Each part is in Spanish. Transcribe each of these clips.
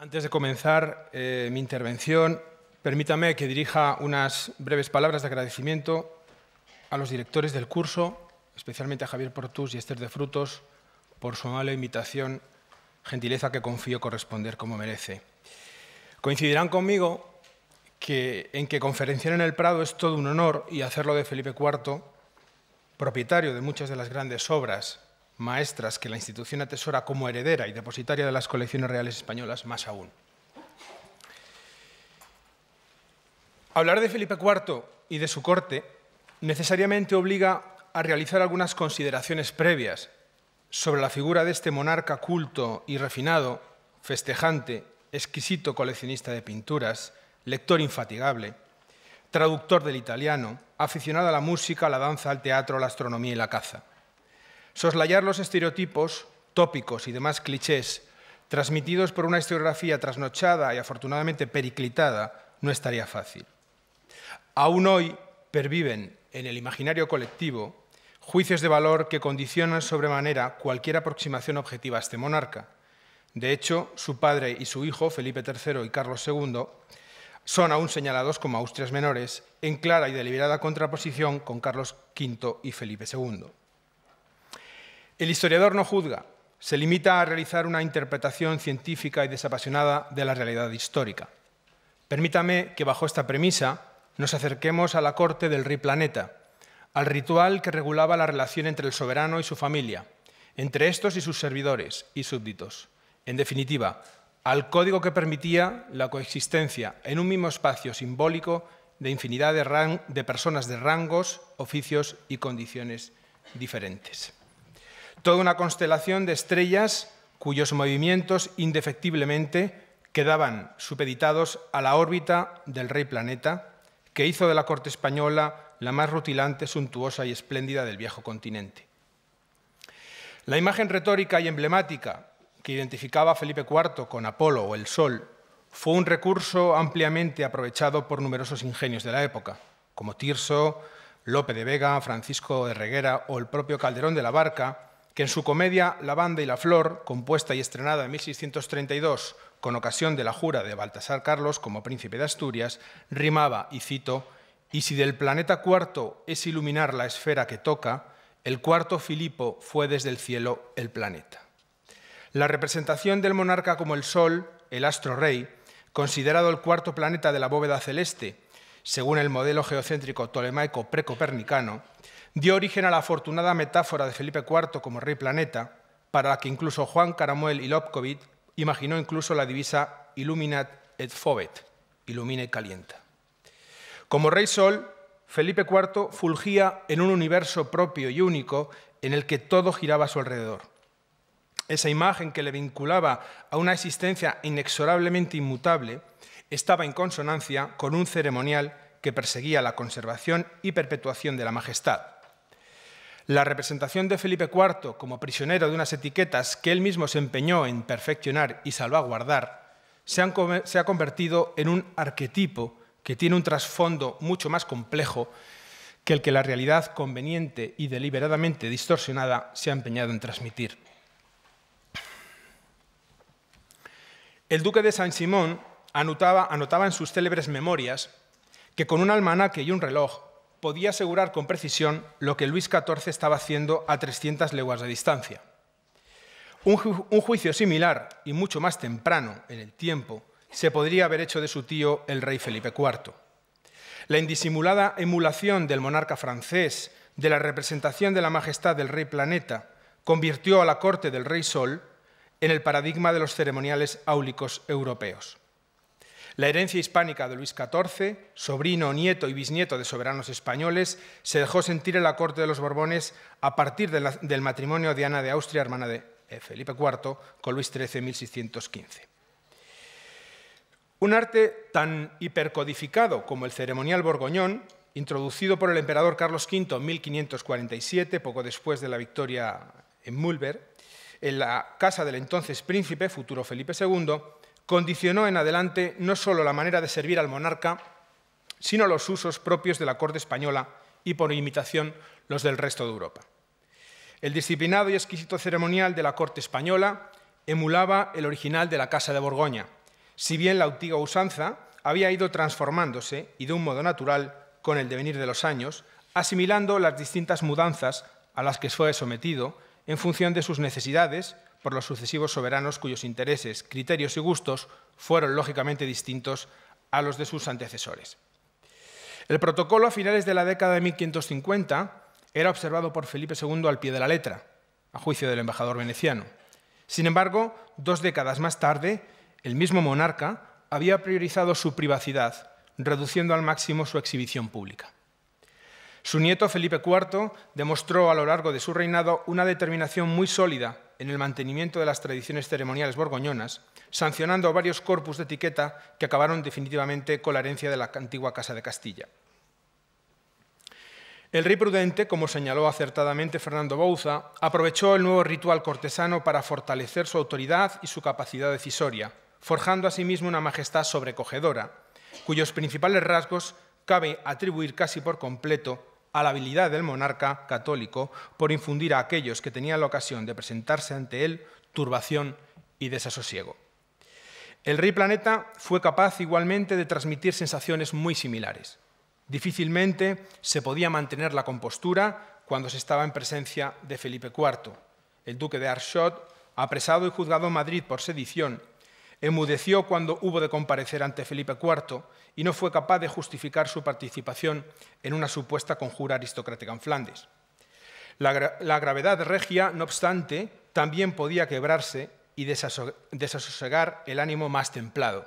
Antes de comenzar eh, mi intervención, permítame que dirija unas breves palabras de agradecimiento a los directores del curso, especialmente a Javier Portús y Esther de Frutos, por su amable invitación, gentileza que confío corresponder como merece. Coincidirán conmigo que en que conferenciar en el Prado es todo un honor y hacerlo de Felipe IV, propietario de muchas de las grandes obras maestras que la institución atesora como heredera y depositaria de las colecciones reales españolas, más aún. Hablar de Felipe IV y de su corte necesariamente obliga a realizar algunas consideraciones previas sobre la figura de este monarca culto y refinado, festejante, exquisito coleccionista de pinturas, lector infatigable, traductor del italiano, aficionado a la música, a la danza, al teatro, a la astronomía y la caza. Soslayar los estereotipos, tópicos y demás clichés transmitidos por una historiografía trasnochada y afortunadamente periclitada no estaría fácil. Aún hoy perviven en el imaginario colectivo juicios de valor que condicionan sobremanera cualquier aproximación objetiva a este monarca. De hecho, su padre y su hijo, Felipe III y Carlos II, son aún señalados como Austrias menores, en clara y deliberada contraposición con Carlos V y Felipe II. El historiador no juzga, se limita a realizar una interpretación científica y desapasionada de la realidad histórica. Permítame que bajo esta premisa nos acerquemos a la corte del rey planeta, al ritual que regulaba la relación entre el soberano y su familia, entre estos y sus servidores y súbditos. En definitiva, al código que permitía la coexistencia en un mismo espacio simbólico de infinidad de, de personas de rangos, oficios y condiciones diferentes toda una constelación de estrellas cuyos movimientos indefectiblemente quedaban supeditados a la órbita del rey planeta, que hizo de la corte española la más rutilante, suntuosa y espléndida del viejo continente. La imagen retórica y emblemática que identificaba Felipe IV con Apolo o el Sol fue un recurso ampliamente aprovechado por numerosos ingenios de la época, como Tirso, Lope de Vega, Francisco de Reguera o el propio Calderón de la Barca, que en su comedia La banda y la flor, compuesta y estrenada en 1632 con ocasión de la jura de Baltasar Carlos como príncipe de Asturias, rimaba, y cito, y si del planeta cuarto es iluminar la esfera que toca, el cuarto Filipo fue desde el cielo el planeta. La representación del monarca como el Sol, el astro rey, considerado el cuarto planeta de la bóveda celeste, según el modelo geocéntrico tolemaico precopernicano, dio origen a la afortunada metáfora de Felipe IV como rey planeta, para la que incluso Juan Caramuel y Lobkovit imaginó incluso la divisa Illuminat et Fobet, ilumine y calienta. Como rey sol, Felipe IV fulgía en un universo propio y único en el que todo giraba a su alrededor. Esa imagen que le vinculaba a una existencia inexorablemente inmutable estaba en consonancia con un ceremonial que perseguía la conservación y perpetuación de la majestad, la representación de Felipe IV como prisionero de unas etiquetas que él mismo se empeñó en perfeccionar y salvaguardar se, ha convertido en un arquetipo que tiene un trasfondo mucho más complejo que el que la realidad conveniente y deliberadamente distorsionada se ha empeñado en transmitir. El duque de San Simón anotaba en sus célebres memorias que con un almanaque y un reloj podía asegurar con precisión lo que Luis XIV estaba haciendo a 300 leguas de distancia. Un, juicio similar y mucho más temprano en el tiempo se podría haber hecho de su tío el rey Felipe IV. La indisimulada emulación del monarca francés de la representación de la majestad del rey planeta convirtió a la corte del rey Sol en el paradigma de los ceremoniales áulicos europeos. La herencia hispánica de Luis XIV, sobrino, nieto y bisnieto de soberanos españoles, se dejó sentir en la corte de los Borbones a partir del matrimonio de Ana de Austria, hermana de eh, Felipe IV, con Luis XIII en 1615. Un arte tan hipercodificado como el ceremonial borgoñón, introducido por el emperador Carlos V en 1547, poco después de la victoria en Mulber, en la casa del entonces príncipe, futuro Felipe II, condicionó en adelante no solo la manera de servir al monarca, sino los usos propios de la corte española y, por imitación, los del resto de Europa. El disciplinado y exquisito ceremonial de la corte española emulaba el original de la Casa de Borgoña, si bien la antigua usanza había ido transformándose y de un modo natural con el devenir de los años, asimilando las distintas mudanzas a las que fue sometido en función de sus necesidades, por los sucesivos soberanos cuyos intereses, criterios y gustos fueron lógicamente distintos a los de sus antecesores. El protocolo a finales de la década de 1550 era observado por Felipe II al pie de la letra, a juicio del embajador veneciano. Sin embargo, dos décadas más tarde, el mismo monarca había priorizado su privacidad, reduciendo al máximo su exhibición pública. Su nieto Felipe IV demostró a lo largo de su reinado una determinación muy sólida en el mantenimiento de las tradiciones ceremoniales borgoñonas, sancionando varios corpus de etiqueta que acabaron definitivamente con la herencia de la antigua Casa de Castilla. El rey prudente, como señaló acertadamente Fernando Bouza, aprovechó el nuevo ritual cortesano para fortalecer su autoridad y su capacidad decisoria, forjando asimismo una majestad sobrecogedora, cuyos principales rasgos cabe atribuir casi por completo a la habilidad del monarca católico por infundir a aquellos que tenían la ocasión de presentarse ante él turbación y desasosiego. El rey planeta fue capaz igualmente de transmitir sensaciones muy similares. Difícilmente se podía mantener la compostura cuando se estaba en presencia de Felipe IV, el duque de Arshot, apresado y juzgado en Madrid por sedición Emudeció cuando hubo de comparecer ante Felipe IV y no fue capaz de justificar su participación en una supuesta conjura aristocrática en Flandes. La, gravedad regia, no obstante, también podía quebrarse y desasosegar el ánimo más templado.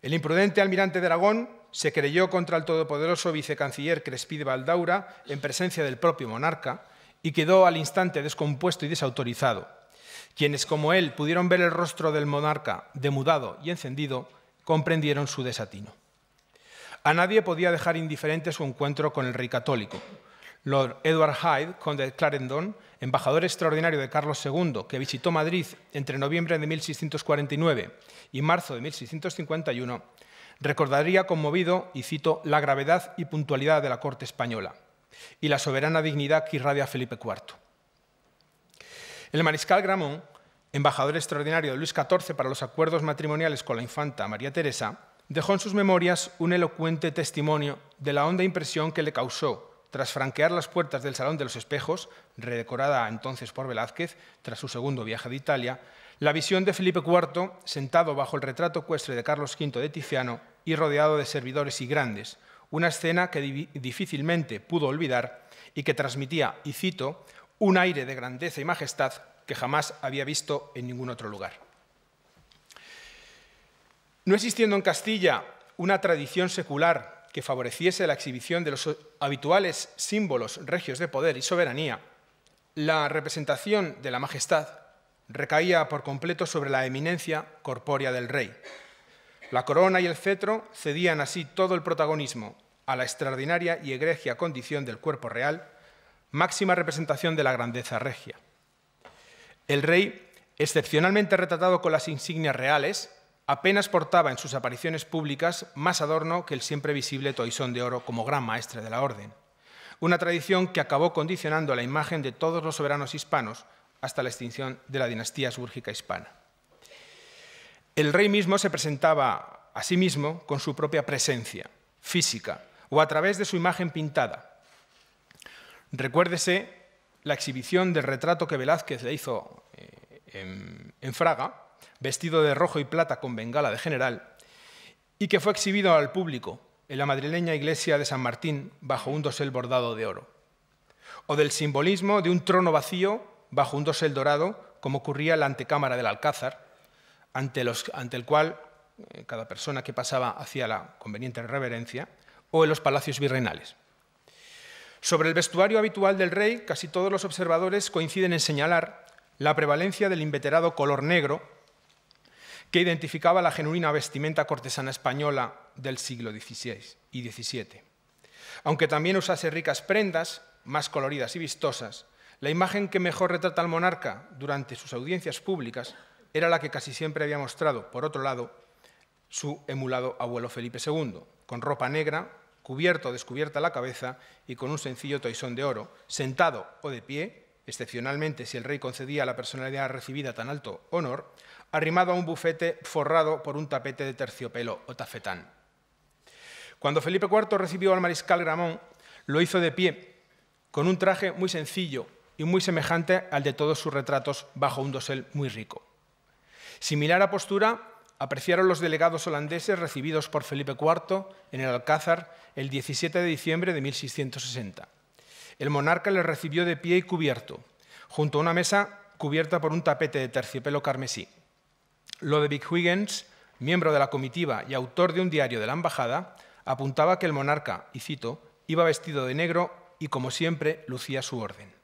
El imprudente almirante de Aragón se creyó contra el todopoderoso vicecanciller Crespí de Valdaura en presencia del propio monarca y quedó al instante descompuesto y desautorizado. Quienes como él pudieron ver el rostro del monarca demudado y encendido, comprendieron su desatino. A nadie podía dejar indiferente su encuentro con el rey católico. Lord Edward Hyde, conde de Clarendon, embajador extraordinario de Carlos II, que visitó Madrid entre noviembre de 1649 y marzo de 1651, recordaría conmovido, y cito, la gravedad y puntualidad de la corte española y la soberana dignidad que irradia Felipe IV. El mariscal Gramont, embajador extraordinario de Luis XIV para los acuerdos matrimoniales con la infanta María Teresa, dejó en sus memorias un elocuente testimonio de la honda impresión que le causó tras franquear las puertas del Salón de los Espejos, redecorada entonces por Velázquez tras su segundo viaje de Italia, la visión de Felipe IV sentado bajo el retrato ecuestre de Carlos V de Tiziano y rodeado de servidores y grandes, una escena que difícilmente pudo olvidar y que transmitía, y cito, un aire de grandeza y majestad que jamás había visto en ningún otro lugar. No existiendo en Castilla una tradición secular que favoreciese la exhibición de los habituales símbolos regios de poder y soberanía, la representación de la majestad recaía por completo sobre la eminencia corpórea del rey. La corona y el cetro cedían así todo el protagonismo a la extraordinaria y egregia condición del cuerpo real máxima representación de la grandeza regia. El rey, excepcionalmente retratado con las insignias reales, apenas portaba en sus apariciones públicas más adorno que el siempre visible toisón de oro como gran maestre de la orden, una tradición que acabó condicionando la imagen de todos los soberanos hispanos hasta la extinción de la dinastía subúrgica hispana. El rey mismo se presentaba a sí mismo con su propia presencia física o a través de su imagen pintada, Recuérdese la exhibición del retrato que Velázquez le hizo eh, en, Fraga, vestido de rojo y plata con bengala de general, y que fue exhibido al público en la madrileña iglesia de San Martín bajo un dosel bordado de oro, o del simbolismo de un trono vacío bajo un dosel dorado, como ocurría en la antecámara del Alcázar, ante, ante el cual eh, cada persona que pasaba hacía la conveniente reverencia, o en los palacios virreinales. Sobre el vestuario habitual del rey, casi todos los observadores coinciden en señalar la prevalencia del inveterado color negro que identificaba la genuina vestimenta cortesana española del siglo XVI y XVII. Aunque también usase ricas prendas, más coloridas y vistosas, la imagen que mejor retrata al monarca durante sus audiencias públicas era la que casi siempre había mostrado, por otro lado, su emulado abuelo Felipe II, con ropa negra, cubierto o descubierta la cabeza y con un sencillo toisón de oro, sentado o de pie, excepcionalmente si el rey concedía a la personalidad recibida tan alto honor, arrimado a un bufete forrado por un tapete de terciopelo o tafetán. Cuando Felipe IV recibió al mariscal Gramont, lo hizo de pie, con un traje muy sencillo y muy semejante al de todos sus retratos bajo un dosel muy rico. Similar a postura apreciaron los delegados holandeses recibidos por Felipe IV en el Alcázar el 17 de diciembre de 1660. El monarca les recibió de pie y cubierto, junto a una mesa cubierta por un tapete de terciopelo carmesí. Lodewijk Huygens, miembro de la comitiva y autor de un diario de la embajada, apuntaba que el monarca, y cito, iba vestido de negro y, como siempre, lucía su orden.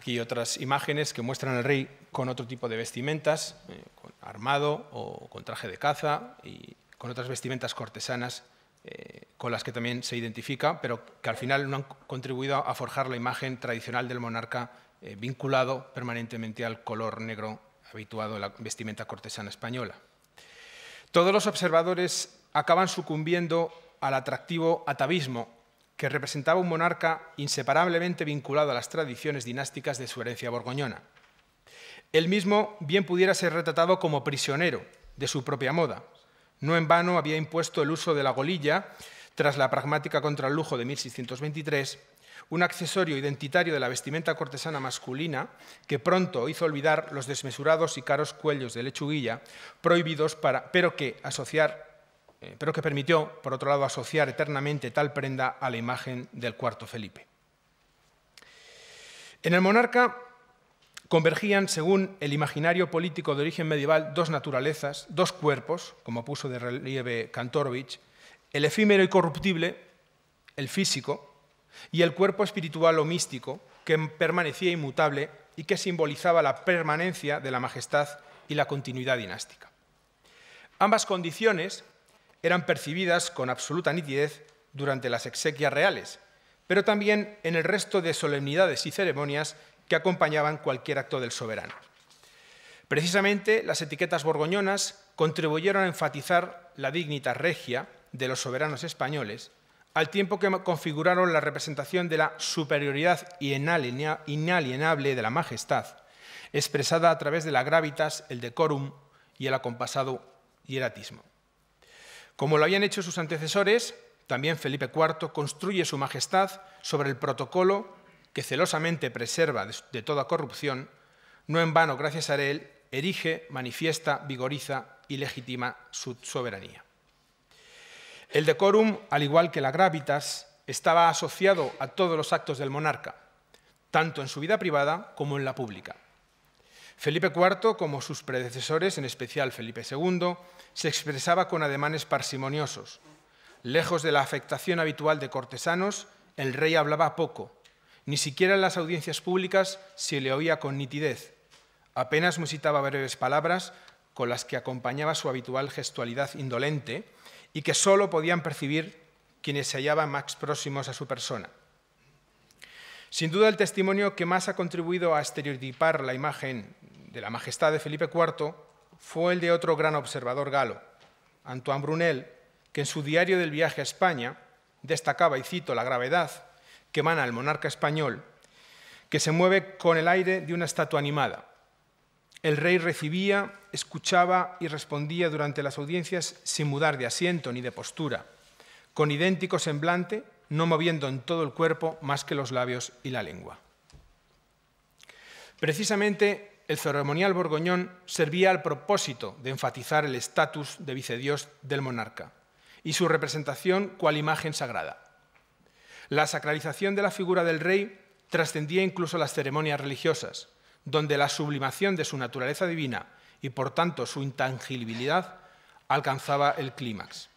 Aquí otras imágenes que muestran al rey con otro tipo de vestimentas, eh, armado o con traje de caza y con otras vestimentas cortesanas eh, con las que también se identifica, pero que al final no han contribuido a forjar la imagen tradicional del monarca eh, vinculado permanentemente al color negro habituado a la vestimenta cortesana española. Todos los observadores acaban sucumbiendo al atractivo atavismo que representaba un monarca inseparablemente vinculado a las tradiciones dinásticas de su herencia borgoñona. Él mismo bien pudiera ser retratado como prisionero de su propia moda. No en vano había impuesto el uso de la golilla tras la pragmática contra el lujo de 1623, un accesorio identitario de la vestimenta cortesana masculina que pronto hizo olvidar los desmesurados y caros cuellos de lechuguilla, prohibidos para, pero que asociar eh, pero que permitió, por otro lado, asociar eternamente tal prenda a la imagen del cuarto Felipe. En el monarca convergían, según el imaginario político de origen medieval, dos naturalezas, dos cuerpos, como puso de relieve Kantorovich, el efímero y corruptible, el físico, y el cuerpo espiritual o místico, que permanecía inmutable y que simbolizaba la permanencia de la majestad y la continuidad dinástica. Ambas condiciones eran percibidas con absoluta nitidez durante las exequias reales, pero también en el resto de solemnidades y ceremonias que acompañaban cualquier acto del soberano. Precisamente las etiquetas borgoñonas contribuyeron a enfatizar la dignidad regia de los soberanos españoles, al tiempo que configuraron la representación de la superioridad inalienable de la majestad, expresada a través de la gravitas, el decorum y el acompasado hieratismo. Como lo habían hecho sus antecesores, también Felipe IV construye su majestad sobre el protocolo que celosamente preserva de toda corrupción, no en vano, gracias a él, erige, manifiesta, vigoriza y legitima su soberanía. El decorum, al igual que la gravitas, estaba asociado a todos los actos del monarca, tanto en su vida privada como en la pública. Felipe IV, como sus predecesores, en especial Felipe II, se expresaba con ademanes parsimoniosos. Lejos de la afectación habitual de cortesanos, el rey hablaba poco. Ni siquiera en las audiencias públicas se le oía con nitidez. Apenas musitaba breves palabras con las que acompañaba su habitual gestualidad indolente y que solo podían percibir quienes se hallaban más próximos a su persona. Sin duda el testimonio que más ha contribuido a estereotipar la imagen de la majestad de Felipe IV fue el de otro gran observador galo, Antoine Brunel, que en su diario del viaje a España destacaba, y cito, la gravedad que emana el monarca español, que se mueve con el aire de una estatua animada. El rey recibía, escuchaba y respondía durante las audiencias sin mudar de asiento ni de postura, con idéntico semblante, no moviendo en todo el cuerpo más que los labios y la lengua. Precisamente el ceremonial borgoñón servía al propósito de enfatizar el estatus de vicedios del monarca y su representación cual imagen sagrada. La sacralización de la figura del rey trascendía incluso las ceremonias religiosas, donde la sublimación de su naturaleza divina y por tanto su intangibilidad alcanzaba el clímax.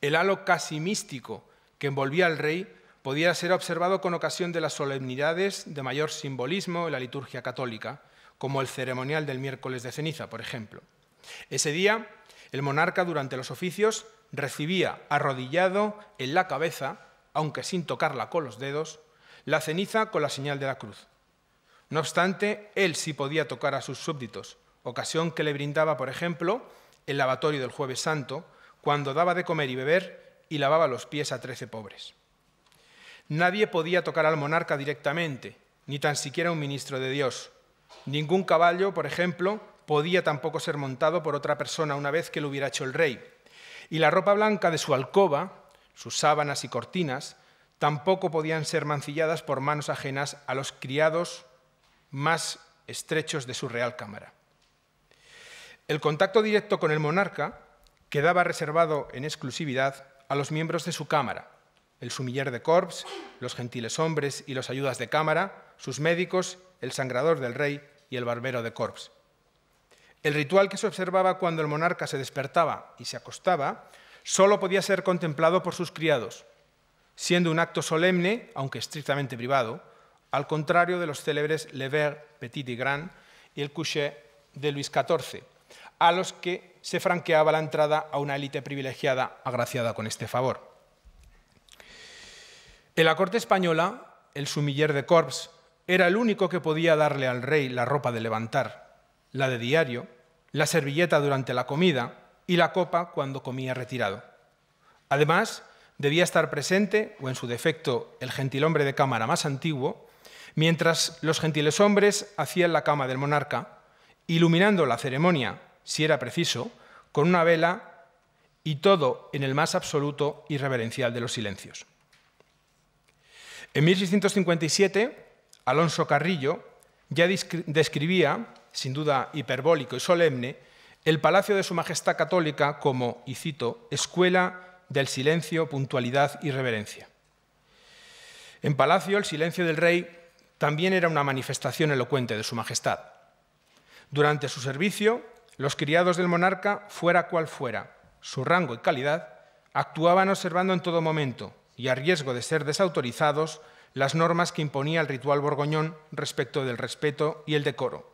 El halo casi místico que envolvía al rey podía ser observado con ocasión de las solemnidades de mayor simbolismo en la liturgia católica, como el ceremonial del miércoles de ceniza, por ejemplo. Ese día, el monarca durante los oficios recibía arrodillado en la cabeza, aunque sin tocarla con los dedos, la ceniza con la señal de la cruz. No obstante, él sí podía tocar a sus súbditos, ocasión que le brindaba, por ejemplo, el lavatorio del jueves santo, cuando daba de comer y beber y lavaba los pies a trece pobres. Nadie podía tocar al monarca directamente, ni tan siquiera un ministro de Dios, Ningún caballo, por ejemplo, podía tampoco ser montado por otra persona una vez que lo hubiera hecho el rey. Y la ropa blanca de su alcoba, sus sábanas y cortinas, tampoco podían ser mancilladas por manos ajenas a los criados más estrechos de su real cámara. El contacto directo con el monarca quedaba reservado en exclusividad a los miembros de su cámara, el sumiller de corps, los gentiles hombres y los ayudas de cámara, sus médicos, el sangrador del rey y el barbero de Corps. El ritual que se observaba cuando el monarca se despertaba y se acostaba solo podía ser contemplado por sus criados, siendo un acto solemne, aunque estrictamente privado, al contrario de los célebres Lever, Petit y Grand y el coucher de Luis XIV, a los que se franqueaba la entrada a una élite privilegiada agraciada con este favor. En la corte española, el sumiller de Corps era el único que podía darle al rey la ropa de levantar, la de diario, la servilleta durante la comida y la copa cuando comía retirado. Además, debía estar presente, o en su defecto el gentilhombre de cámara más antiguo, mientras los gentiles hombres hacían la cama del monarca, iluminando la ceremonia, si era preciso, con una vela y todo en el más absoluto y reverencial de los silencios. En 1657, Alonso Carrillo, ya describía, sin duda hiperbólico y solemne, el Palacio de Su Majestad Católica como, y cito, escuela del silencio, puntualidad y reverencia. En Palacio, el silencio del rey también era una manifestación elocuente de Su Majestad. Durante su servicio, los criados del monarca, fuera cual fuera su rango y calidad, actuaban observando en todo momento y a riesgo de ser desautorizados las normas que imponía el ritual borgoñón respecto del respeto y el decoro.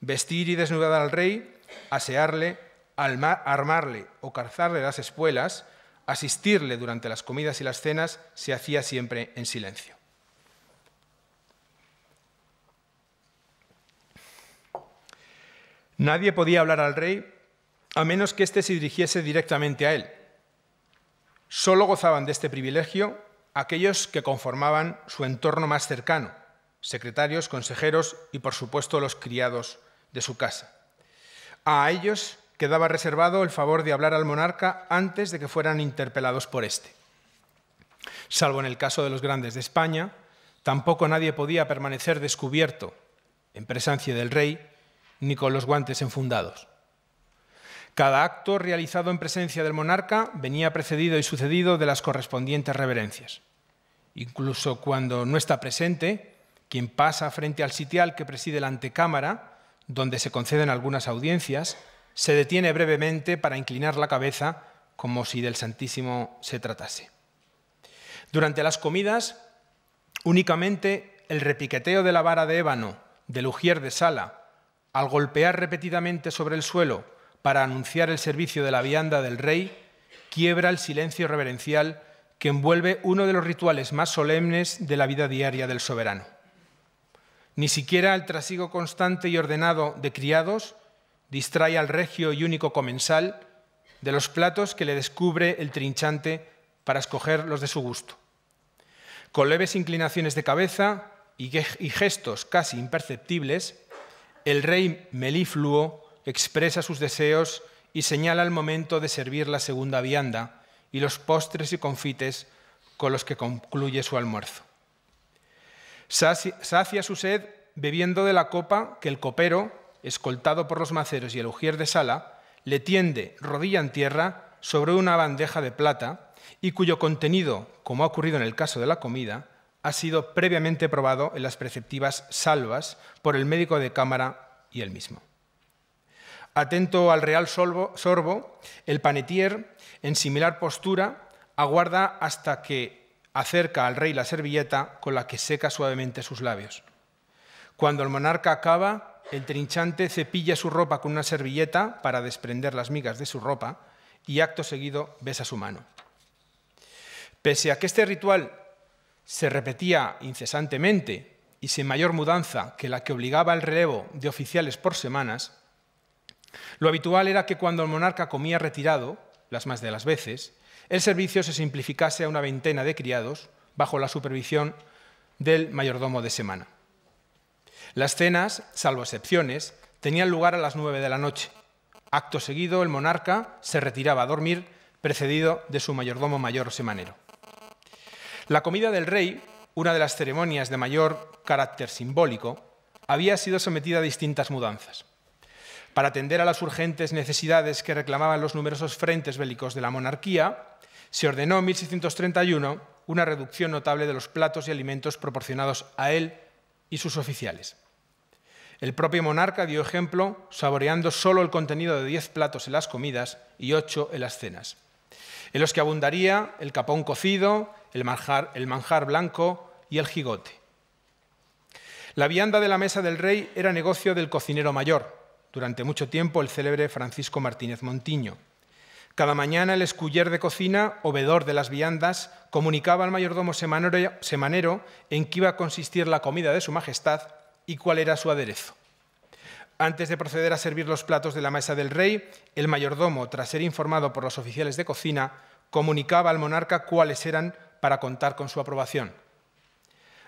Vestir y desnudar al rey, asearle, armarle o calzarle las espuelas, asistirle durante las comidas y las cenas, se hacía siempre en silencio. Nadie podía hablar al rey a menos que éste se dirigiese directamente a él. Solo gozaban de este privilegio aquellos que conformaban su entorno más cercano, secretarios, consejeros y, por supuesto, los criados de su casa. A ellos quedaba reservado el favor de hablar al monarca antes de que fueran interpelados por éste. Salvo en el caso de los grandes de España, tampoco nadie podía permanecer descubierto en presencia del rey ni con los guantes enfundados. Cada acto realizado en presencia del monarca venía precedido y sucedido de las correspondientes reverencias. Incluso cuando no está presente, quien pasa frente al sitial que preside la antecámara, donde se conceden algunas audiencias, se detiene brevemente para inclinar la cabeza como si del Santísimo se tratase. Durante las comidas, únicamente el repiqueteo de la vara de ébano del ujier de sala, al golpear repetidamente sobre el suelo para anunciar el servicio de la vianda del rey, quiebra el silencio reverencial que envuelve uno de los rituales más solemnes de la vida diaria del soberano. Ni siquiera el trasiego constante y ordenado de criados distrae al regio y único comensal de los platos que le descubre el trinchante para escoger los de su gusto. Con leves inclinaciones de cabeza y gestos casi imperceptibles, el rey melifluo expresa sus deseos y señala el momento de servir la segunda vianda y los postres y confites con los que concluye su almuerzo. Sacia su sed bebiendo de la copa que el copero, escoltado por los maceros y el ujier de sala, le tiende rodilla en tierra sobre una bandeja de plata y cuyo contenido, como ha ocurrido en el caso de la comida, ha sido previamente probado en las preceptivas salvas por el médico de cámara y él mismo. Atento al real sorbo, el panetier, en similar postura, aguarda hasta que acerca al rey la servilleta con la que seca suavemente sus labios. Cuando el monarca acaba, el trinchante cepilla su ropa con una servilleta para desprender las migas de su ropa y acto seguido besa su mano. Pese a que este ritual se repetía incesantemente y sin mayor mudanza que la que obligaba el relevo de oficiales por semanas, lo habitual era que cuando el monarca comía retirado, las más de las veces, el servicio se simplificase a una veintena de criados bajo la supervisión del mayordomo de semana. Las cenas, salvo excepciones, tenían lugar a las nueve de la noche. Acto seguido, el monarca se retiraba a dormir precedido de su mayordomo mayor semanero. La comida del rey, una de las ceremonias de mayor carácter simbólico, había sido sometida a distintas mudanzas para atender a las urgentes necesidades que reclamaban los numerosos frentes bélicos de la monarquía, se ordenó en 1631 una reducción notable de los platos y alimentos proporcionados a él y sus oficiales. El propio monarca dio ejemplo saboreando solo el contenido de 10 platos en las comidas y ocho en las cenas, en los que abundaría el capón cocido, el manjar, el manjar blanco y el gigote. La vianda de la mesa del rey era negocio del cocinero mayor, durante mucho tiempo el célebre Francisco Martínez Montiño. Cada mañana el esculler de cocina o de las viandas comunicaba al mayordomo semanero en qué iba a consistir la comida de su majestad y cuál era su aderezo. Antes de proceder a servir los platos de la mesa del rey, el mayordomo, tras ser informado por los oficiales de cocina, comunicaba al monarca cuáles eran para contar con su aprobación.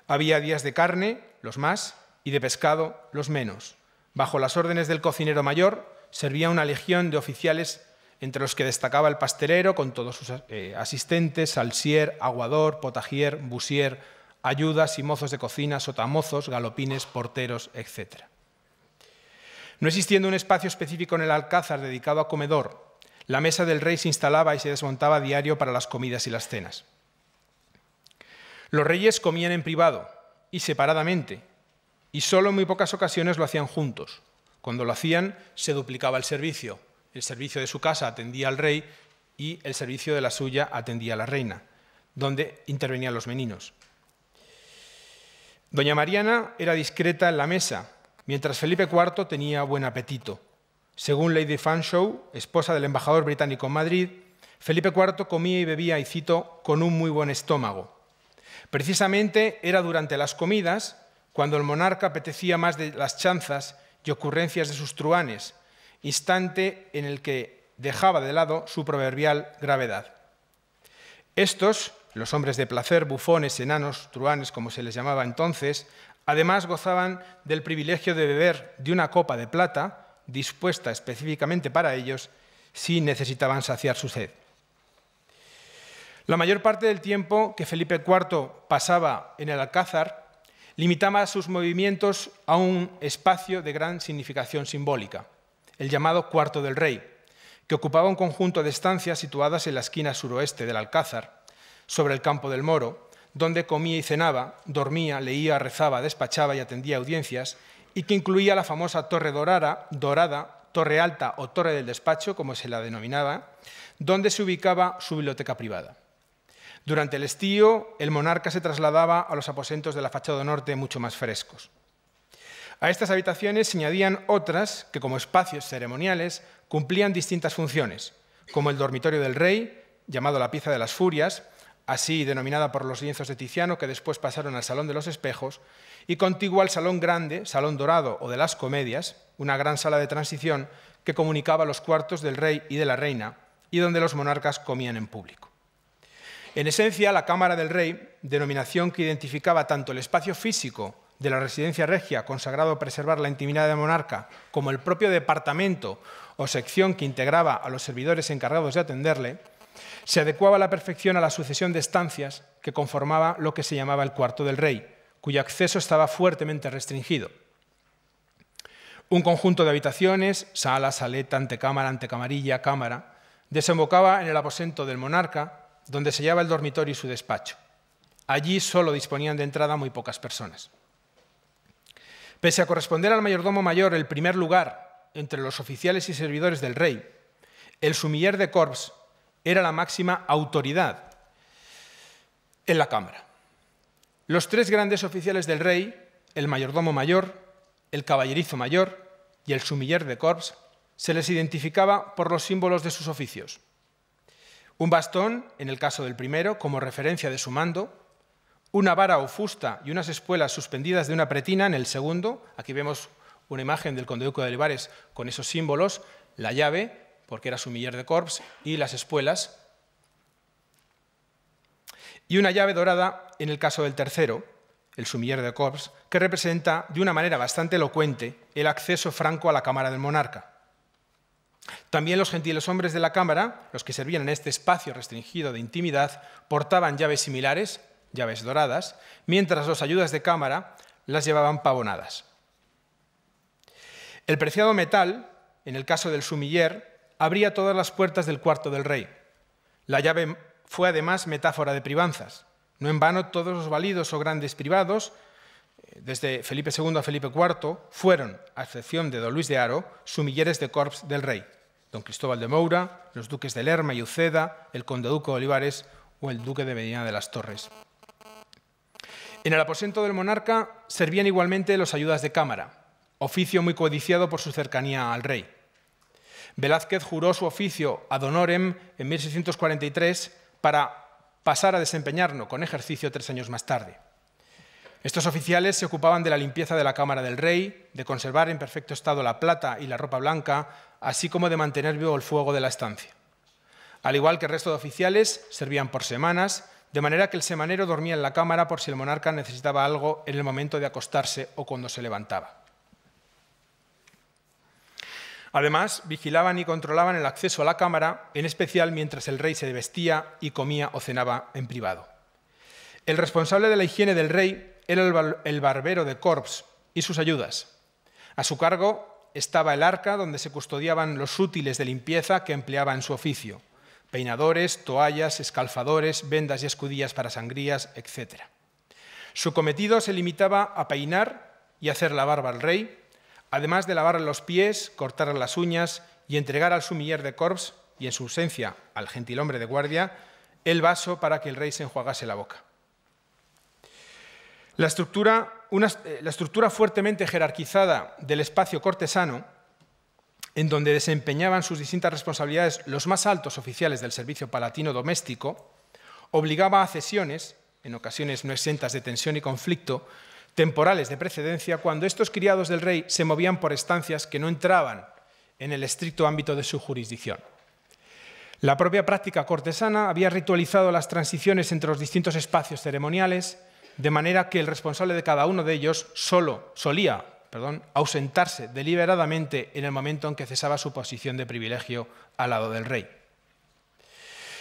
Había días de carne, los más, y de pescado, los menos. Bajo las órdenes del cocinero mayor servía una legión de oficiales entre los que destacaba el pastelero con todos sus eh, asistentes, salsier, aguador, potagier, busier, ayudas y mozos de cocina, sotamozos, galopines, porteros, etc. No existiendo un espacio específico en el alcázar dedicado a comedor, la mesa del rey se instalaba y se desmontaba a diario para las comidas y las cenas. Los reyes comían en privado y separadamente, y solo en muy pocas ocasiones lo hacían juntos. Cuando lo hacían se duplicaba el servicio. El servicio de su casa atendía al rey y el servicio de la suya atendía a la reina, donde intervenían los meninos. Doña Mariana era discreta en la mesa, mientras Felipe IV tenía buen apetito. Según Lady Fanshawe, esposa del embajador británico en Madrid, Felipe IV comía y bebía, y cito, con un muy buen estómago. Precisamente era durante las comidas cuando el monarca apetecía más de las chanzas y ocurrencias de sus truanes, instante en el que dejaba de lado su proverbial gravedad. Estos, los hombres de placer, bufones, enanos, truanes, como se les llamaba entonces, además gozaban del privilegio de beber de una copa de plata, dispuesta específicamente para ellos, si necesitaban saciar su sed. La mayor parte del tiempo que Felipe IV pasaba en el Alcázar limitaba sus movimientos a un espacio de gran significación simbólica, el llamado Cuarto del Rey, que ocupaba un conjunto de estancias situadas en la esquina suroeste del Alcázar, sobre el campo del Moro, donde comía y cenaba, dormía, leía, rezaba, despachaba y atendía audiencias, y que incluía la famosa Torre Dorada, Dorada Torre Alta o Torre del Despacho, como se la denominaba, donde se ubicaba su biblioteca privada. Durante el estío, el monarca se trasladaba a los aposentos de la fachada norte mucho más frescos. A estas habitaciones se añadían otras que, como espacios ceremoniales, cumplían distintas funciones, como el dormitorio del rey, llamado la pieza de las furias, así denominada por los lienzos de Tiziano, que después pasaron al Salón de los Espejos, y contiguo al Salón Grande, Salón Dorado o de las Comedias, una gran sala de transición que comunicaba los cuartos del rey y de la reina, y donde los monarcas comían en público. En esencia, la Cámara del Rey, denominación que identificaba tanto el espacio físico de la residencia regia, consagrado a preservar la intimidad del monarca, como el propio departamento o sección que integraba a los servidores encargados de atenderle, se adecuaba a la perfección a la sucesión de estancias que conformaba lo que se llamaba el cuarto del rey, cuyo acceso estaba fuertemente restringido. Un conjunto de habitaciones, sala, saleta, antecámara, antecamarilla, cámara, desembocaba en el aposento del monarca, donde se hallaba el dormitorio y su despacho. Allí solo disponían de entrada muy pocas personas. Pese a corresponder al mayordomo mayor el primer lugar entre los oficiales y servidores del rey, el sumiller de Corps era la máxima autoridad en la Cámara. Los tres grandes oficiales del rey, el mayordomo mayor, el caballerizo mayor y el sumiller de Corps, se les identificaba por los símbolos de sus oficios un bastón, en el caso del primero, como referencia de su mando, una vara o fusta y unas espuelas suspendidas de una pretina en el segundo, aquí vemos una imagen del Duque de Olivares con esos símbolos, la llave, porque era sumiller de corps, y las espuelas, y una llave dorada en el caso del tercero, el sumiller de corps, que representa de una manera bastante elocuente el acceso franco a la cámara del monarca. También los gentiles hombres de la cámara, los que servían en este espacio restringido de intimidad, portaban llaves similares, llaves doradas, mientras los ayudas de cámara las llevaban pavonadas. El preciado metal, en el caso del sumiller, abría todas las puertas del cuarto del rey. La llave fue además metáfora de privanzas. No en vano todos los validos o grandes privados, eh, desde Felipe II a Felipe IV, fueron, a excepción de don Luis de Aro, sumilleres de corps del rey don Cristóbal de Moura, los duques de Lerma y Uceda, el duque de Olivares o el duque de Medina de las Torres. En el aposento del monarca servían igualmente los ayudas de cámara, oficio muy codiciado por su cercanía al rey. Velázquez juró su oficio ad honorem en 1643 para pasar a desempeñarlo con ejercicio tres años más tarde. Estos oficiales se ocupaban de la limpieza de la cámara del rey, de conservar en perfecto estado la plata y la ropa blanca, así como de mantener vivo el fuego de la estancia. Al igual que el resto de oficiales, servían por semanas, de manera que el semanero dormía en la cámara por si el monarca necesitaba algo en el momento de acostarse o cuando se levantaba. Además, vigilaban y controlaban el acceso a la cámara, en especial mientras el rey se vestía y comía o cenaba en privado. El responsable de la higiene del rey era el barbero de Corps y sus ayudas. A su cargo estaba el arca donde se custodiaban los útiles de limpieza que empleaba en su oficio, peinadores, toallas, escalfadores, vendas y escudillas para sangrías, etc. Su cometido se limitaba a peinar y hacer la barba al rey, además de lavarle los pies, cortar las uñas y entregar al sumiller de Corps y en su ausencia al gentilhombre de guardia el vaso para que el rey se enjuagase la boca. Eh, la estructura, fuertemente jerarquizada del espacio cortesano, en donde desempeñaban sus distintas responsabilidades los más altos oficiales del servicio palatino doméstico, obligaba a cesiones, en ocasiones no exentas de tensión y conflicto, temporales de precedencia cuando estos criados del rey se movían por estancias que no entraban en el estricto ámbito de su jurisdicción. La propia práctica cortesana había ritualizado las transiciones entre los distintos espacios ceremoniales, de manera que el responsable de cada uno de ellos solo solía perdón, ausentarse deliberadamente en el momento en que cesaba su posición de privilegio al lado del rey.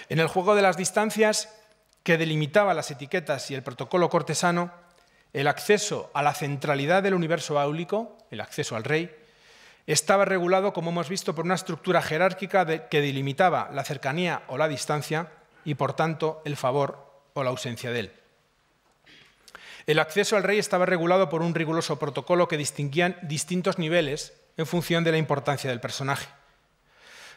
En el juego de las distancias, que delimitaba las etiquetas y el protocolo cortesano, el acceso a la centralidad del universo áulico, el acceso al rey, estaba regulado, como hemos visto, por una estructura jerárquica que delimitaba la cercanía o la distancia y, por tanto, el favor o la ausencia de él. El acceso al rey estaba regulado por un riguroso protocolo que distinguían distintos niveles en función de la importancia del personaje.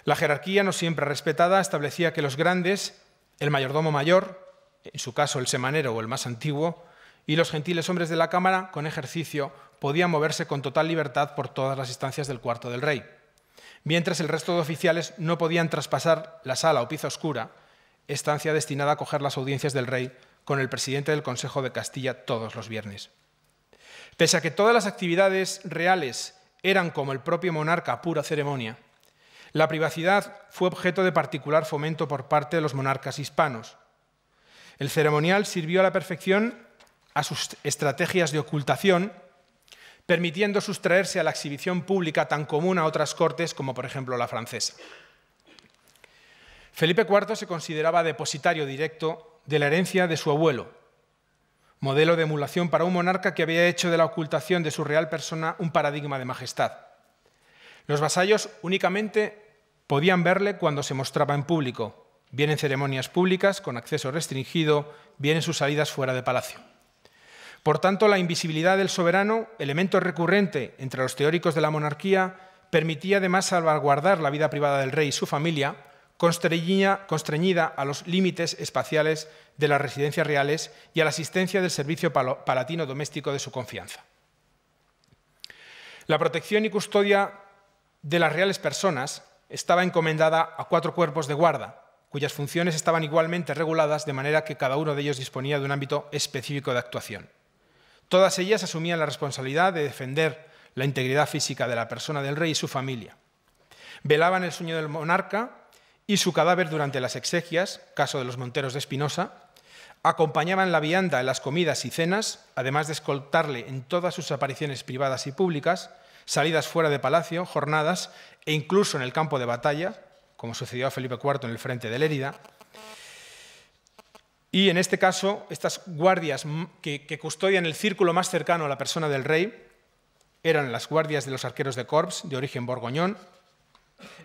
La jerarquía, no siempre respetada, establecía que los grandes, el mayordomo mayor, en su caso el semanero o el más antiguo, y los gentiles hombres de la Cámara, con ejercicio, podían moverse con total libertad por todas las instancias del cuarto del rey, mientras el resto de oficiales no podían traspasar la sala o pieza oscura, estancia destinada a coger las audiencias del rey con el presidente del Consejo de Castilla todos los viernes. Pese a que todas las actividades reales eran como el propio monarca pura ceremonia, la privacidad fue objeto de particular fomento por parte de los monarcas hispanos. El ceremonial sirvió a la perfección a sus estrategias de ocultación, permitiendo sustraerse a la exhibición pública tan común a otras cortes como por ejemplo la francesa. Felipe IV se consideraba depositario directo de la herencia de su abuelo, modelo de emulación para un monarca que había hecho de la ocultación de su real persona un paradigma de majestad. Los vasallos únicamente podían verle cuando se mostraba en público, bien en ceremonias públicas, con acceso restringido, bien en sus salidas fuera de palacio. Por tanto, la invisibilidad del soberano, elemento recurrente entre los teóricos de la monarquía, permitía además salvaguardar la vida privada del rey y su familia, constreñida, a los límites espaciales de las residencias reales y a la asistencia del servicio palatino doméstico de su confianza. La protección y custodia de las reales personas estaba encomendada a cuatro cuerpos de guarda, cuyas funciones estaban igualmente reguladas de manera que cada uno de ellos disponía de un ámbito específico de actuación. Todas ellas asumían la responsabilidad de defender la integridad física de la persona del rey y su familia. Velaban el sueño del monarca y su cadáver durante las exegias, caso de los Monteros de Espinosa, acompañaban la vianda en las comidas y cenas, además de escoltarle en todas sus apariciones privadas y públicas, salidas fuera de palacio, jornadas e incluso en el campo de batalla, como sucedió a Felipe IV en el frente de Lérida. Y en este caso, estas guardias que, que custodian el círculo más cercano a la persona del rey eran las guardias de los arqueros de corps de origen borgoñón.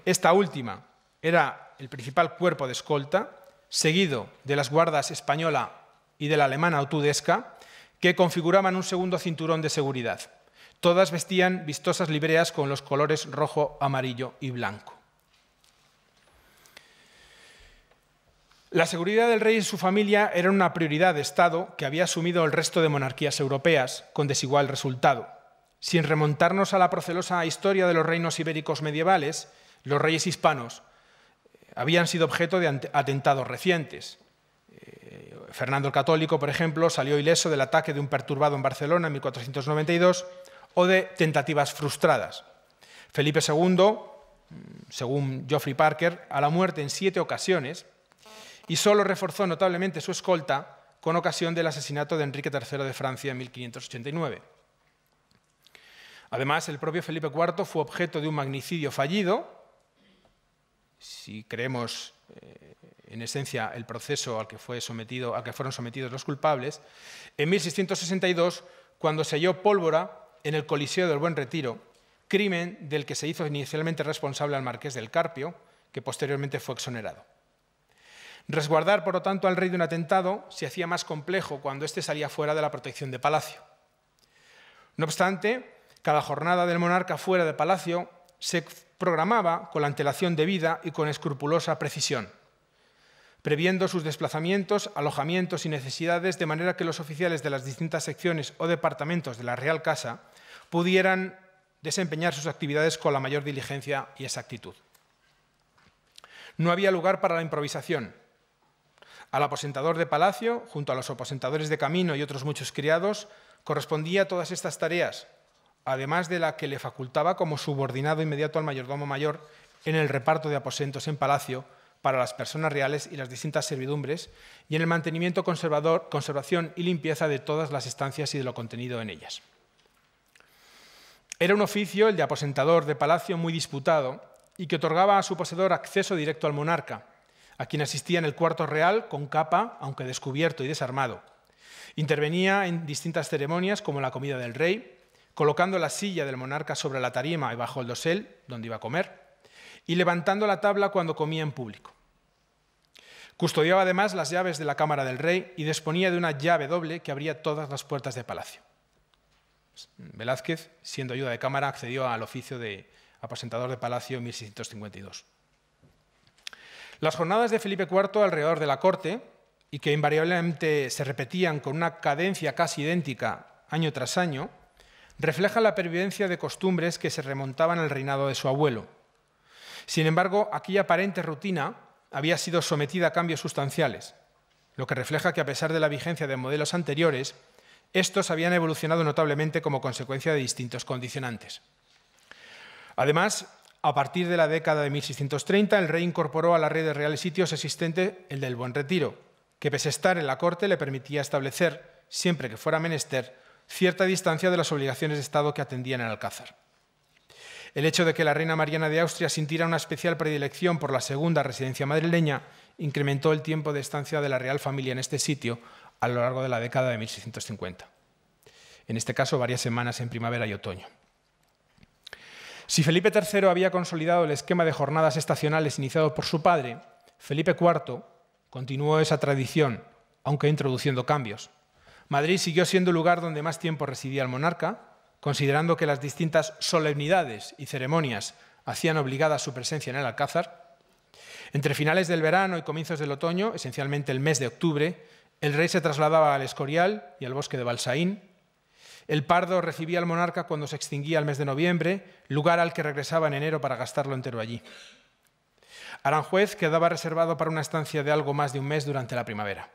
Esta última era el principal cuerpo de escolta, seguido de las guardas española y de la alemana autudesca, que configuraban un segundo cinturón de seguridad. Todas vestían vistosas libreas con los colores rojo, amarillo y blanco. La seguridad del rey y su familia era una prioridad de Estado que había asumido el resto de monarquías europeas, con desigual resultado. Sin remontarnos a la procelosa historia de los reinos ibéricos medievales, los reyes hispanos habían sido objeto de atentados recientes. Eh, Fernando el Católico, por ejemplo, salió ileso del ataque de un perturbado en Barcelona en 1492 o de tentativas frustradas. Felipe II, mm, según Geoffrey Parker, a la muerte en siete ocasiones y solo reforzó notablemente su escolta con ocasión del asesinato de Enrique III de Francia en 1589. Además, el propio Felipe IV fue objeto de un magnicidio fallido si creemos eh, en esencia el proceso al que, fue sometido, al que fueron sometidos los culpables, en 1662, cuando se halló pólvora en el Coliseo del Buen Retiro, crimen del que se hizo inicialmente responsable al marqués del Carpio, que posteriormente fue exonerado. Resguardar, por lo tanto, al rey de un atentado se hacía más complejo cuando éste salía fuera de la protección de palacio. No obstante, cada jornada del monarca fuera de palacio se programaba con la antelación debida y con escrupulosa precisión, previendo sus desplazamientos, alojamientos y necesidades de manera que los oficiales de las distintas secciones o departamentos de la Real Casa pudieran desempeñar sus actividades con la mayor diligencia y exactitud. No había lugar para la improvisación. Al aposentador de palacio, junto a los aposentadores de camino y otros muchos criados, correspondía todas estas tareas, además de la que le facultaba como subordinado inmediato al mayordomo mayor en el reparto de aposentos en palacio para las personas reales y las distintas servidumbres, y en el mantenimiento, conservador, conservación y limpieza de todas las estancias y de lo contenido en ellas. Era un oficio, el de aposentador de palacio, muy disputado y que otorgaba a su poseedor acceso directo al monarca, a quien asistía en el cuarto real con capa, aunque descubierto y desarmado. Intervenía en distintas ceremonias como la comida del rey, colocando la silla del monarca sobre la tarima y bajo el dosel, donde iba a comer, y levantando la tabla cuando comía en público. Custodiaba además las llaves de la cámara del rey y disponía de una llave doble que abría todas las puertas de palacio. Velázquez, siendo ayuda de cámara, accedió al oficio de aposentador de palacio en 1652. Las jornadas de Felipe IV alrededor de la corte, y que invariablemente se repetían con una cadencia casi idéntica año tras año, refleja la pervivencia de costumbres que se remontaban al reinado de su abuelo. Sin embargo, aquella aparente rutina había sido sometida a cambios sustanciales, lo que refleja que a pesar de la vigencia de modelos anteriores, estos habían evolucionado notablemente como consecuencia de distintos condicionantes. Además, a partir de la década de 1630, el rey incorporó a la red de reales sitios existente el del Buen Retiro, que pese a estar en la corte le permitía establecer, siempre que fuera menester, cierta distancia de las obligaciones de Estado que atendían en Alcázar. El hecho de que la reina Mariana de Austria sintiera una especial predilección por la segunda residencia madrileña incrementó el tiempo de estancia de la real familia en este sitio a lo largo de la década de 1650. En este caso, varias semanas en primavera y otoño. Si Felipe III había consolidado el esquema de jornadas estacionales iniciado por su padre, Felipe IV continuó esa tradición, aunque introduciendo cambios. Madrid siguió siendo el lugar donde más tiempo residía el monarca, considerando que las distintas solemnidades y ceremonias hacían obligada su presencia en el Alcázar. Entre finales del verano y comienzos del otoño, esencialmente el mes de octubre, el rey se trasladaba al Escorial y al bosque de Balsaín. El pardo recibía al monarca cuando se extinguía el mes de noviembre, lugar al que regresaba en enero para gastarlo entero allí. Aranjuez quedaba reservado para una estancia de algo más de un mes durante la primavera.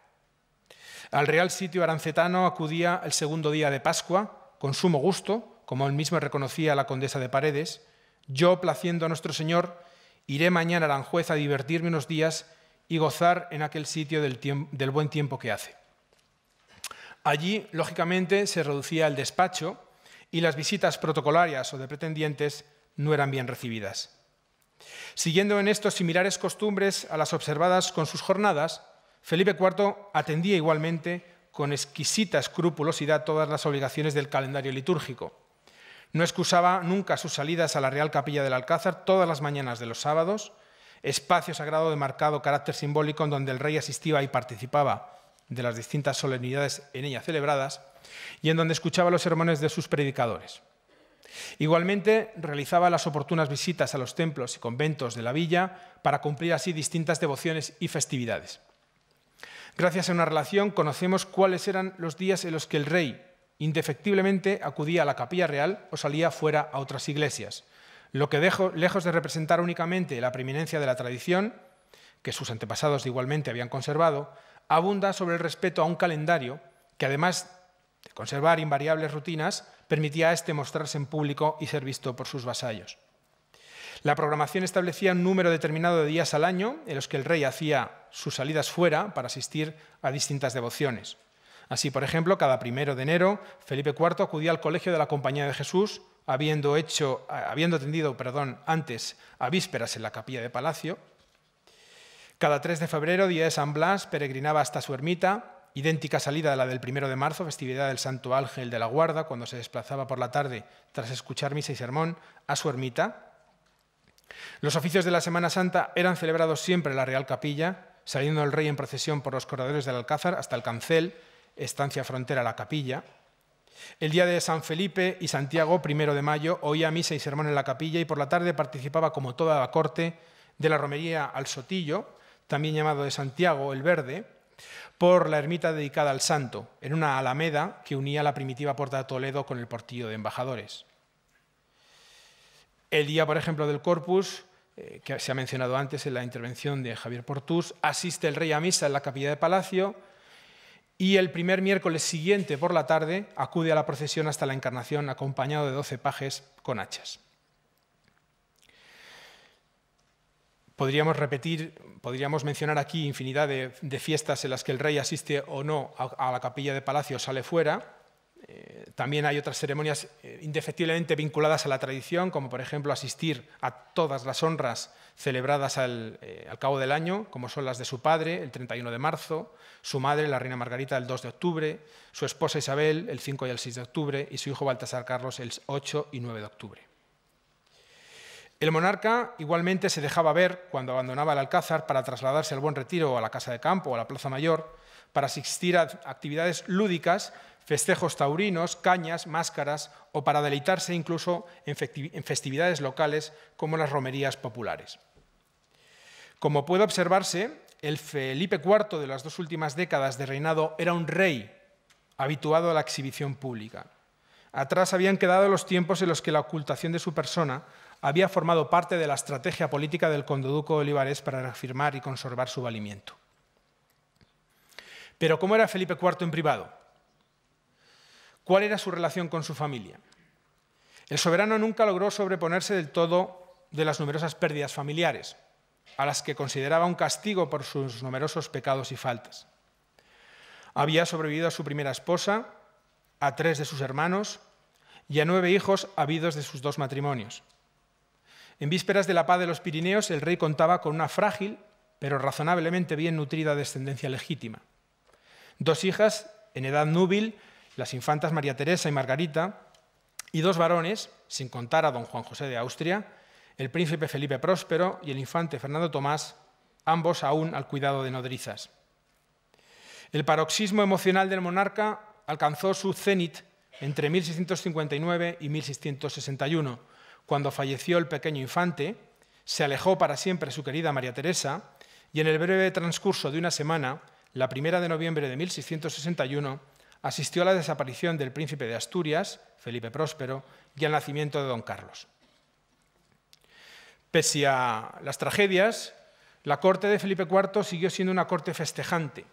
Al real sitio arancetano acudía el segundo día de Pascua, con sumo gusto, como él mismo reconocía la condesa de Paredes. Yo, placiendo a nuestro Señor, iré mañana a Aranjuez a divertirme unos días y gozar en aquel sitio del, del buen tiempo que hace. Allí, lógicamente, se reducía el despacho y las visitas protocolarias o de pretendientes no eran bien recibidas. Siguiendo en estos similares costumbres a las observadas con sus jornadas, Felipe IV atendía igualmente con exquisita escrupulosidad todas las obligaciones del calendario litúrgico. No excusaba nunca sus salidas a la Real Capilla del Alcázar todas las mañanas de los sábados, espacio sagrado de marcado carácter simbólico en donde el rey asistía y participaba de las distintas solemnidades en ella celebradas, y en donde escuchaba los sermones de sus predicadores. Igualmente, realizaba las oportunas visitas a los templos y conventos de la villa para cumplir así distintas devociones y festividades. Gracias a una relación conocemos cuáles eran los días en los que el rey indefectiblemente acudía a la capilla real o salía fuera a otras iglesias, lo que dejo, lejos de representar únicamente la preeminencia de la tradición, que sus antepasados igualmente habían conservado, abunda sobre el respeto a un calendario que además de conservar invariables rutinas, permitía a éste mostrarse en público y ser visto por sus vasallos. La programación establecía un número determinado de días al año en los que el rey hacía sus salidas fuera para asistir a distintas devociones. Así, por ejemplo, cada primero de enero, Felipe IV acudía al colegio de la Compañía de Jesús, habiendo, hecho, habiendo tendido perdón, antes a vísperas en la capilla de Palacio. Cada 3 de febrero, día de San Blas, peregrinaba hasta su ermita, idéntica salida a la del primero de marzo, festividad del Santo Ángel de la Guarda, cuando se desplazaba por la tarde tras escuchar misa y sermón a su ermita, los oficios de la Semana Santa eran celebrados siempre en la Real Capilla, saliendo el rey en procesión por los corredores del Alcázar hasta el Cancel, estancia frontera a la capilla. El día de San Felipe y Santiago, primero de mayo, oía misa y sermón en la capilla y por la tarde participaba, como toda la corte, de la romería al Sotillo, también llamado de Santiago el Verde, por la ermita dedicada al santo, en una alameda que unía la primitiva puerta de Toledo con el portillo de embajadores. El día, por ejemplo, del Corpus, eh, que se ha mencionado antes en la intervención de Javier Portús, asiste el rey a misa en la capilla de Palacio y el primer miércoles siguiente por la tarde acude a la procesión hasta la Encarnación acompañado de doce pajes con hachas. Podríamos repetir, podríamos mencionar aquí infinidad de, fiestas en las que el rey asiste o no a, a la capilla de palacio, sale fuera, eh, también hay otras ceremonias eh, indefectiblemente vinculadas a la tradición, como por ejemplo asistir a todas las honras celebradas al, eh, al, cabo del año, como son las de su padre, el 31 de marzo, su madre, la reina Margarita, el 2 de octubre, su esposa Isabel, el 5 y el 6 de octubre, y su hijo Baltasar Carlos, el 8 y 9 de octubre. El monarca igualmente se dejaba ver cuando abandonaba el alcázar para trasladarse al Buen Retiro o a la Casa de Campo o a la Plaza Mayor para asistir a actividades lúdicas festejos taurinos, cañas, máscaras o para deleitarse incluso en festividades locales como las romerías populares. Como puede observarse, el Felipe IV de las dos últimas décadas de reinado era un rey habituado a la exhibición pública. Atrás habían quedado los tiempos en los que la ocultación de su persona había formado parte de la estrategia política del de Olivares para afirmar y conservar su valimiento. Pero ¿cómo era Felipe IV en privado? cuál era su relación con su familia. El soberano nunca logró sobreponerse del todo de las numerosas pérdidas familiares, a las que consideraba un castigo por sus numerosos pecados y faltas. Había sobrevivido a su primera esposa, a tres de sus hermanos y a nueve hijos habidos de sus dos matrimonios. En vísperas de la paz de los Pirineos, el rey contaba con una frágil, pero razonablemente bien nutrida descendencia legítima. Dos hijas, en edad núbil, las infantas María Teresa y Margarita, y dos varones, sin contar a don Juan José de Austria, el príncipe Felipe Próspero y el infante Fernando Tomás, ambos aún al cuidado de nodrizas. El paroxismo emocional del monarca alcanzó su cenit entre 1659 y 1661, cuando falleció el pequeño infante, se alejó para siempre su querida María Teresa y en el breve transcurso de una semana, la primera de noviembre de 1661, asistió a la desaparición del príncipe de Asturias, Felipe Próspero, y al nacimiento de don Carlos. Pese a las tragedias, la corte de Felipe IV siguió siendo una corte festejante,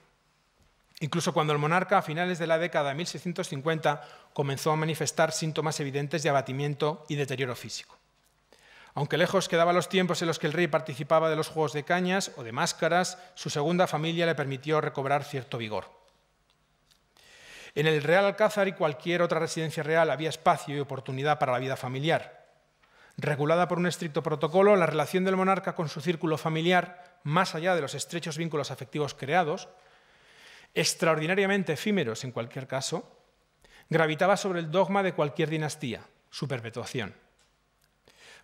incluso cuando el monarca a finales de la década de 1650 comenzó a manifestar síntomas evidentes de abatimiento y deterioro físico. Aunque lejos quedaban los tiempos en los que el rey participaba de los juegos de cañas o de máscaras, su segunda familia le permitió recobrar cierto vigor. En el Real Alcázar y cualquier otra residencia real había espacio y oportunidad para la vida familiar. Regulada por un estricto protocolo, la relación del monarca con su círculo familiar, más allá de los estrechos vínculos afectivos creados, extraordinariamente efímeros en cualquier caso, gravitaba sobre el dogma de cualquier dinastía, su perpetuación.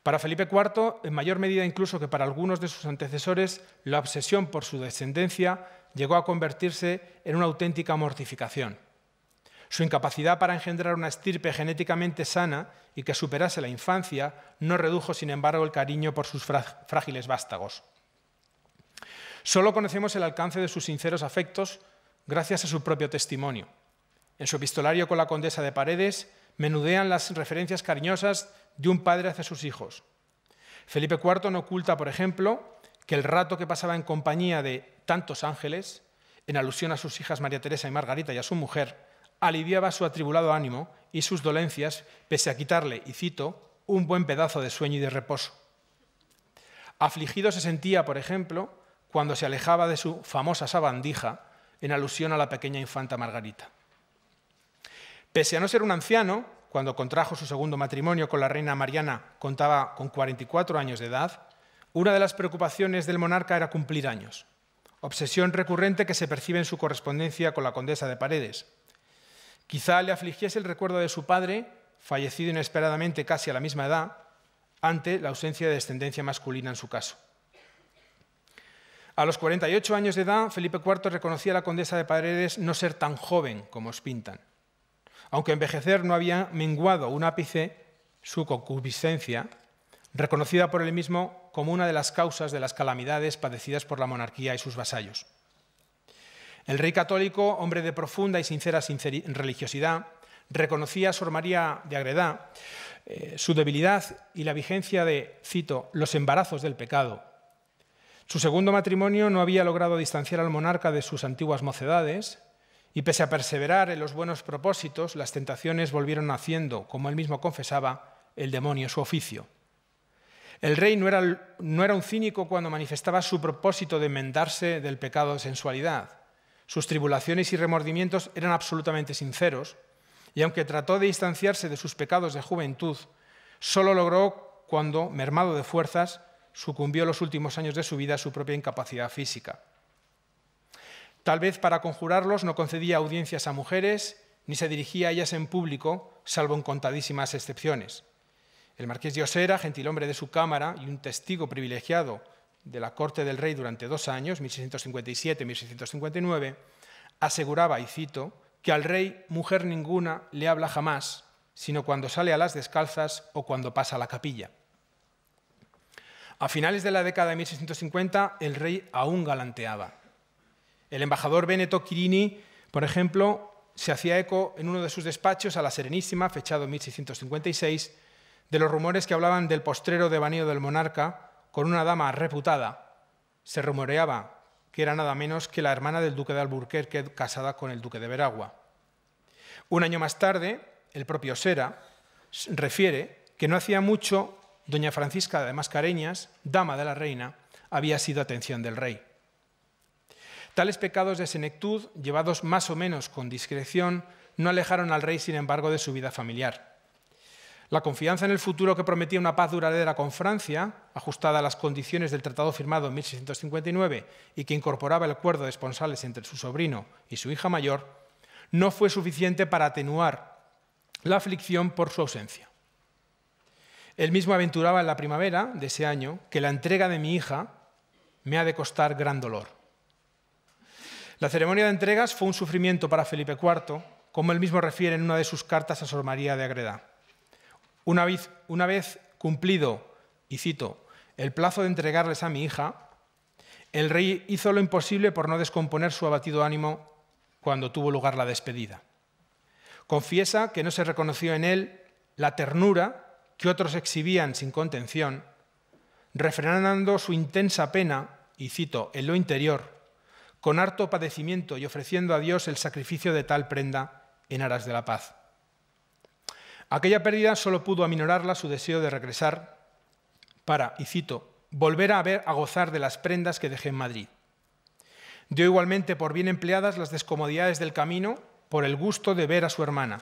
Para Felipe IV, en mayor medida incluso que para algunos de sus antecesores, la obsesión por su descendencia llegó a convertirse en una auténtica mortificación. Su incapacidad para engendrar una estirpe genéticamente sana y que superase la infancia no redujo, sin embargo, el cariño por sus frágiles vástagos. Solo conocemos el alcance de sus sinceros afectos gracias a su propio testimonio. En su epistolario con la condesa de Paredes menudean las referencias cariñosas de un padre hacia sus hijos. Felipe IV no oculta, por ejemplo, que el rato que pasaba en compañía de tantos ángeles, en alusión a sus hijas María Teresa y Margarita y a su mujer, aliviaba su atribulado ánimo y sus dolencias, pese a quitarle, y cito, un buen pedazo de sueño y de reposo. Afligido se sentía, por ejemplo, cuando se alejaba de su famosa sabandija, en alusión a la pequeña infanta Margarita. Pese a no ser un anciano, cuando contrajo su segundo matrimonio con la reina Mariana contaba con 44 años de edad, una de las preocupaciones del monarca era cumplir años, obsesión recurrente que se percibe en su correspondencia con la condesa de Paredes, Quizá le afligiese el recuerdo de su padre, fallecido inesperadamente casi a la misma edad, ante la ausencia de descendencia masculina en su caso. A los 48 años de edad, Felipe IV reconocía a la condesa de Paredes no ser tan joven como os pintan. Aunque envejecer no había menguado un ápice, su concupiscencia, reconocida por él mismo como una de las causas de las calamidades padecidas por la monarquía y sus vasallos. El rey católico, hombre de profunda y sincera religiosidad, reconocía a Sor María de Agredá eh, su debilidad y la vigencia de, cito, los embarazos del pecado. Su segundo matrimonio no había logrado distanciar al monarca de sus antiguas mocedades, y pese a perseverar en los buenos propósitos, las tentaciones volvieron haciendo, como él mismo confesaba, el demonio su oficio. El rey no era, no era un cínico cuando manifestaba su propósito de enmendarse del pecado de sensualidad sus tribulaciones y remordimientos eran absolutamente sinceros, y aunque trató de distanciarse de sus pecados de juventud, solo logró cuando, mermado de fuerzas, sucumbió los últimos años de su vida a su propia incapacidad física. Tal vez para conjurarlos no concedía audiencias a mujeres ni se dirigía a ellas en público, salvo en contadísimas excepciones. El marqués de Osera, gentilhombre de su cámara y un testigo privilegiado de la corte del rey durante dos años, 1657-1659, aseguraba, y cito, que al rey mujer ninguna le habla jamás, sino cuando sale a las descalzas o cuando pasa a la capilla. A finales de la década de 1650, el rey aún galanteaba. El embajador Veneto Quirini, por ejemplo, se hacía eco en uno de sus despachos a la Serenísima, fechado en 1656, de los rumores que hablaban del postrero devaneo del monarca con una dama reputada, se rumoreaba que era nada menos que la hermana del duque de Alburquerque casada con el duque de Veragua. Un año más tarde, el propio Sera refiere que no hacía mucho doña Francisca de Mascareñas, dama de la reina, había sido atención del rey. Tales pecados de senectud, llevados más o menos con discreción, no alejaron al rey, sin embargo, de su vida familiar. La confianza en el futuro que prometía una paz duradera con Francia, ajustada a las condiciones del tratado firmado en 1659 y que incorporaba el acuerdo de esponsales entre su sobrino y su hija mayor, no fue suficiente para atenuar la aflicción por su ausencia. Él mismo aventuraba en la primavera de ese año que la entrega de mi hija me ha de costar gran dolor. La ceremonia de entregas fue un sufrimiento para Felipe IV, como él mismo refiere en una de sus cartas a Sor María de Agreda. Una vez, cumplido, y cito, el plazo de entregarles a mi hija, el rey hizo lo imposible por no descomponer su abatido ánimo cuando tuvo lugar la despedida. Confiesa que no se reconoció en él la ternura que otros exhibían sin contención, refrenando su intensa pena, y cito, en lo interior, con harto padecimiento y ofreciendo a Dios el sacrificio de tal prenda en aras de la paz. Aquella pérdida solo pudo aminorarla su deseo de regresar para, y cito, volver a ver a gozar de las prendas que dejé en Madrid. Dio igualmente por bien empleadas las descomodidades del camino por el gusto de ver a su hermana,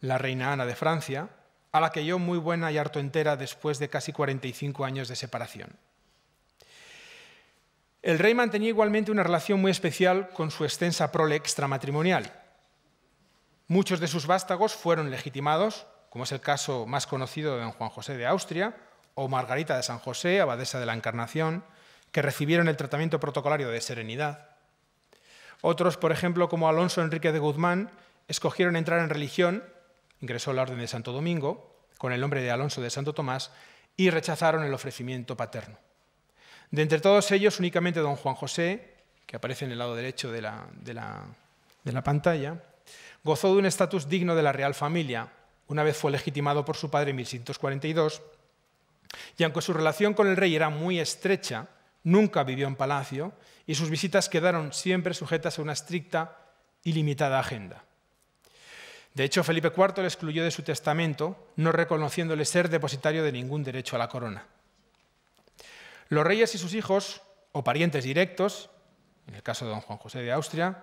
la reina Ana de Francia, a la que yo muy buena y harto entera después de casi 45 años de separación. El rey mantenía igualmente una relación muy especial con su extensa prole extramatrimonial, Muchos de sus vástagos fueron legitimados, como es el caso más conocido de don Juan José de Austria o Margarita de San José, abadesa de la Encarnación, que recibieron el tratamiento protocolario de serenidad. Otros, por ejemplo, como Alonso Enrique de Guzmán, escogieron entrar en religión, ingresó a la Orden de Santo Domingo, con el nombre de Alonso de Santo Tomás, y rechazaron el ofrecimiento paterno. De entre todos ellos, únicamente don Juan José, que aparece en el lado derecho de la pantalla, Gozó de un estatus digno de la Real Familia. Una vez fue legitimado por su padre en 1642, y aunque su relación con el rey era muy estrecha, nunca vivió en palacio y sus visitas quedaron siempre sujetas a una estricta y limitada agenda. De hecho, Felipe IV le excluyó de su testamento, no reconociéndole ser depositario de ningún derecho a la corona. Los reyes y sus hijos, o parientes directos, en el caso de don Juan José de Austria,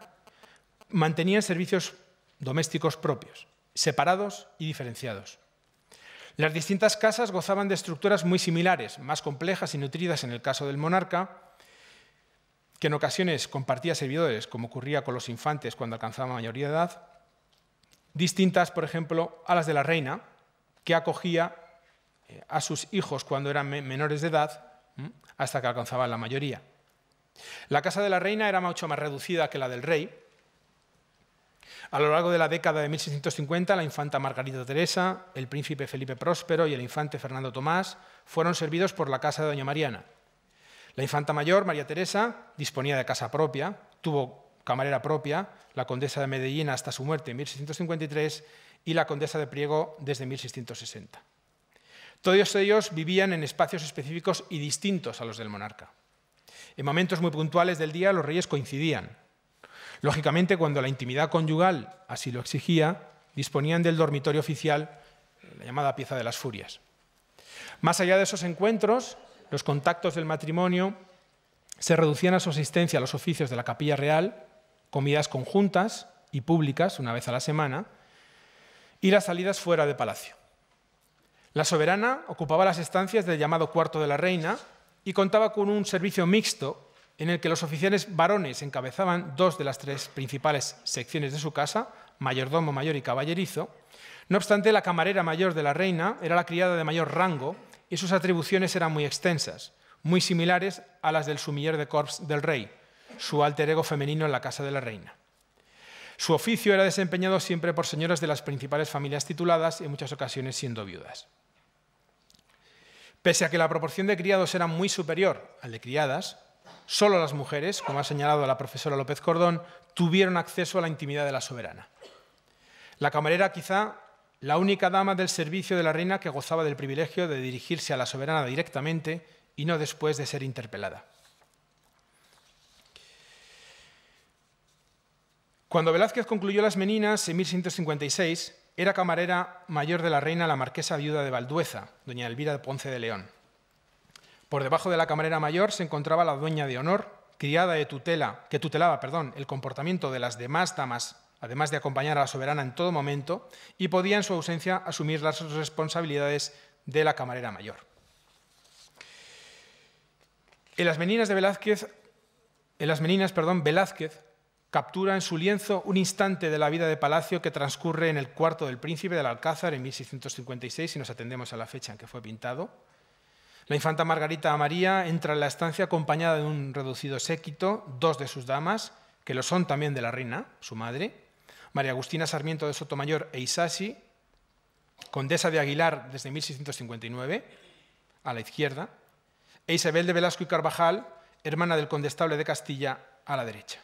mantenían servicios domésticos propios, separados y diferenciados. Las distintas casas gozaban de estructuras muy similares, más complejas y nutridas en el caso del monarca, que en ocasiones compartía servidores, como ocurría con los infantes cuando alcanzaban mayoría de edad, distintas, por ejemplo, a las de la reina, que acogía eh, a sus hijos cuando eran menores de edad, hasta que alcanzaban la mayoría. La casa de la reina era mucho más reducida que la del rey, a lo largo de la década de 1650, la infanta Margarita Teresa, el príncipe Felipe Próspero y el infante Fernando Tomás fueron servidos por la casa de Doña Mariana. La infanta mayor, María Teresa, disponía de casa propia, tuvo camarera propia, la condesa de Medellín hasta su muerte en 1653 y la condesa de Priego desde 1660. Todos ellos vivían en espacios específicos y distintos a los del monarca. En momentos muy puntuales del día los reyes coincidían, Lógicamente, cuando la intimidad conyugal así lo exigía, disponían del dormitorio oficial, la llamada pieza de las furias. Más allá de esos encuentros, los contactos del matrimonio se reducían a su asistencia a los oficios de la capilla real, comidas conjuntas y públicas una vez a la semana, y las salidas fuera de palacio. La soberana ocupaba las estancias del llamado cuarto de la reina y contaba con un servicio mixto en el que los oficiales varones encabezaban dos de las tres principales secciones de su casa, mayordomo, mayor y caballerizo. No obstante, la camarera mayor de la reina era la criada de mayor rango y sus atribuciones eran muy extensas, muy similares a las del sumiller de corps del rey, su alter ego femenino en la casa de la reina. Su oficio era desempeñado siempre por señoras de las principales familias tituladas, y en muchas ocasiones siendo viudas. Pese a que la proporción de criados era muy superior al de criadas, Solo las mujeres, como ha señalado la profesora López Cordón, tuvieron acceso a la intimidad de la soberana. La camarera quizá la única dama del servicio de la reina que gozaba del privilegio de dirigirse a la soberana directamente y no después de ser interpelada. Cuando Velázquez concluyó Las Meninas en 1656, era camarera mayor de la reina la marquesa viuda de Valdueza, doña Elvira de Ponce de León. Por debajo de la camarera mayor se encontraba la dueña de honor, criada de tutela, que tutelaba perdón, el comportamiento de las demás damas, además de acompañar a la soberana en todo momento, y podía en su ausencia asumir las responsabilidades de la camarera mayor. En las meninas de Velázquez, en las meninas, perdón, Velázquez captura en su lienzo un instante de la vida de Palacio que transcurre en el cuarto del príncipe del Alcázar en 1656, si nos atendemos a la fecha en que fue pintado, la infanta Margarita María entra en la estancia acompañada de un reducido séquito, dos de sus damas, que lo son también de la reina, su madre, María Agustina Sarmiento de Sotomayor e Isasi, condesa de Aguilar desde 1659, a la izquierda, e Isabel de Velasco y Carvajal, hermana del condestable de Castilla, a la derecha.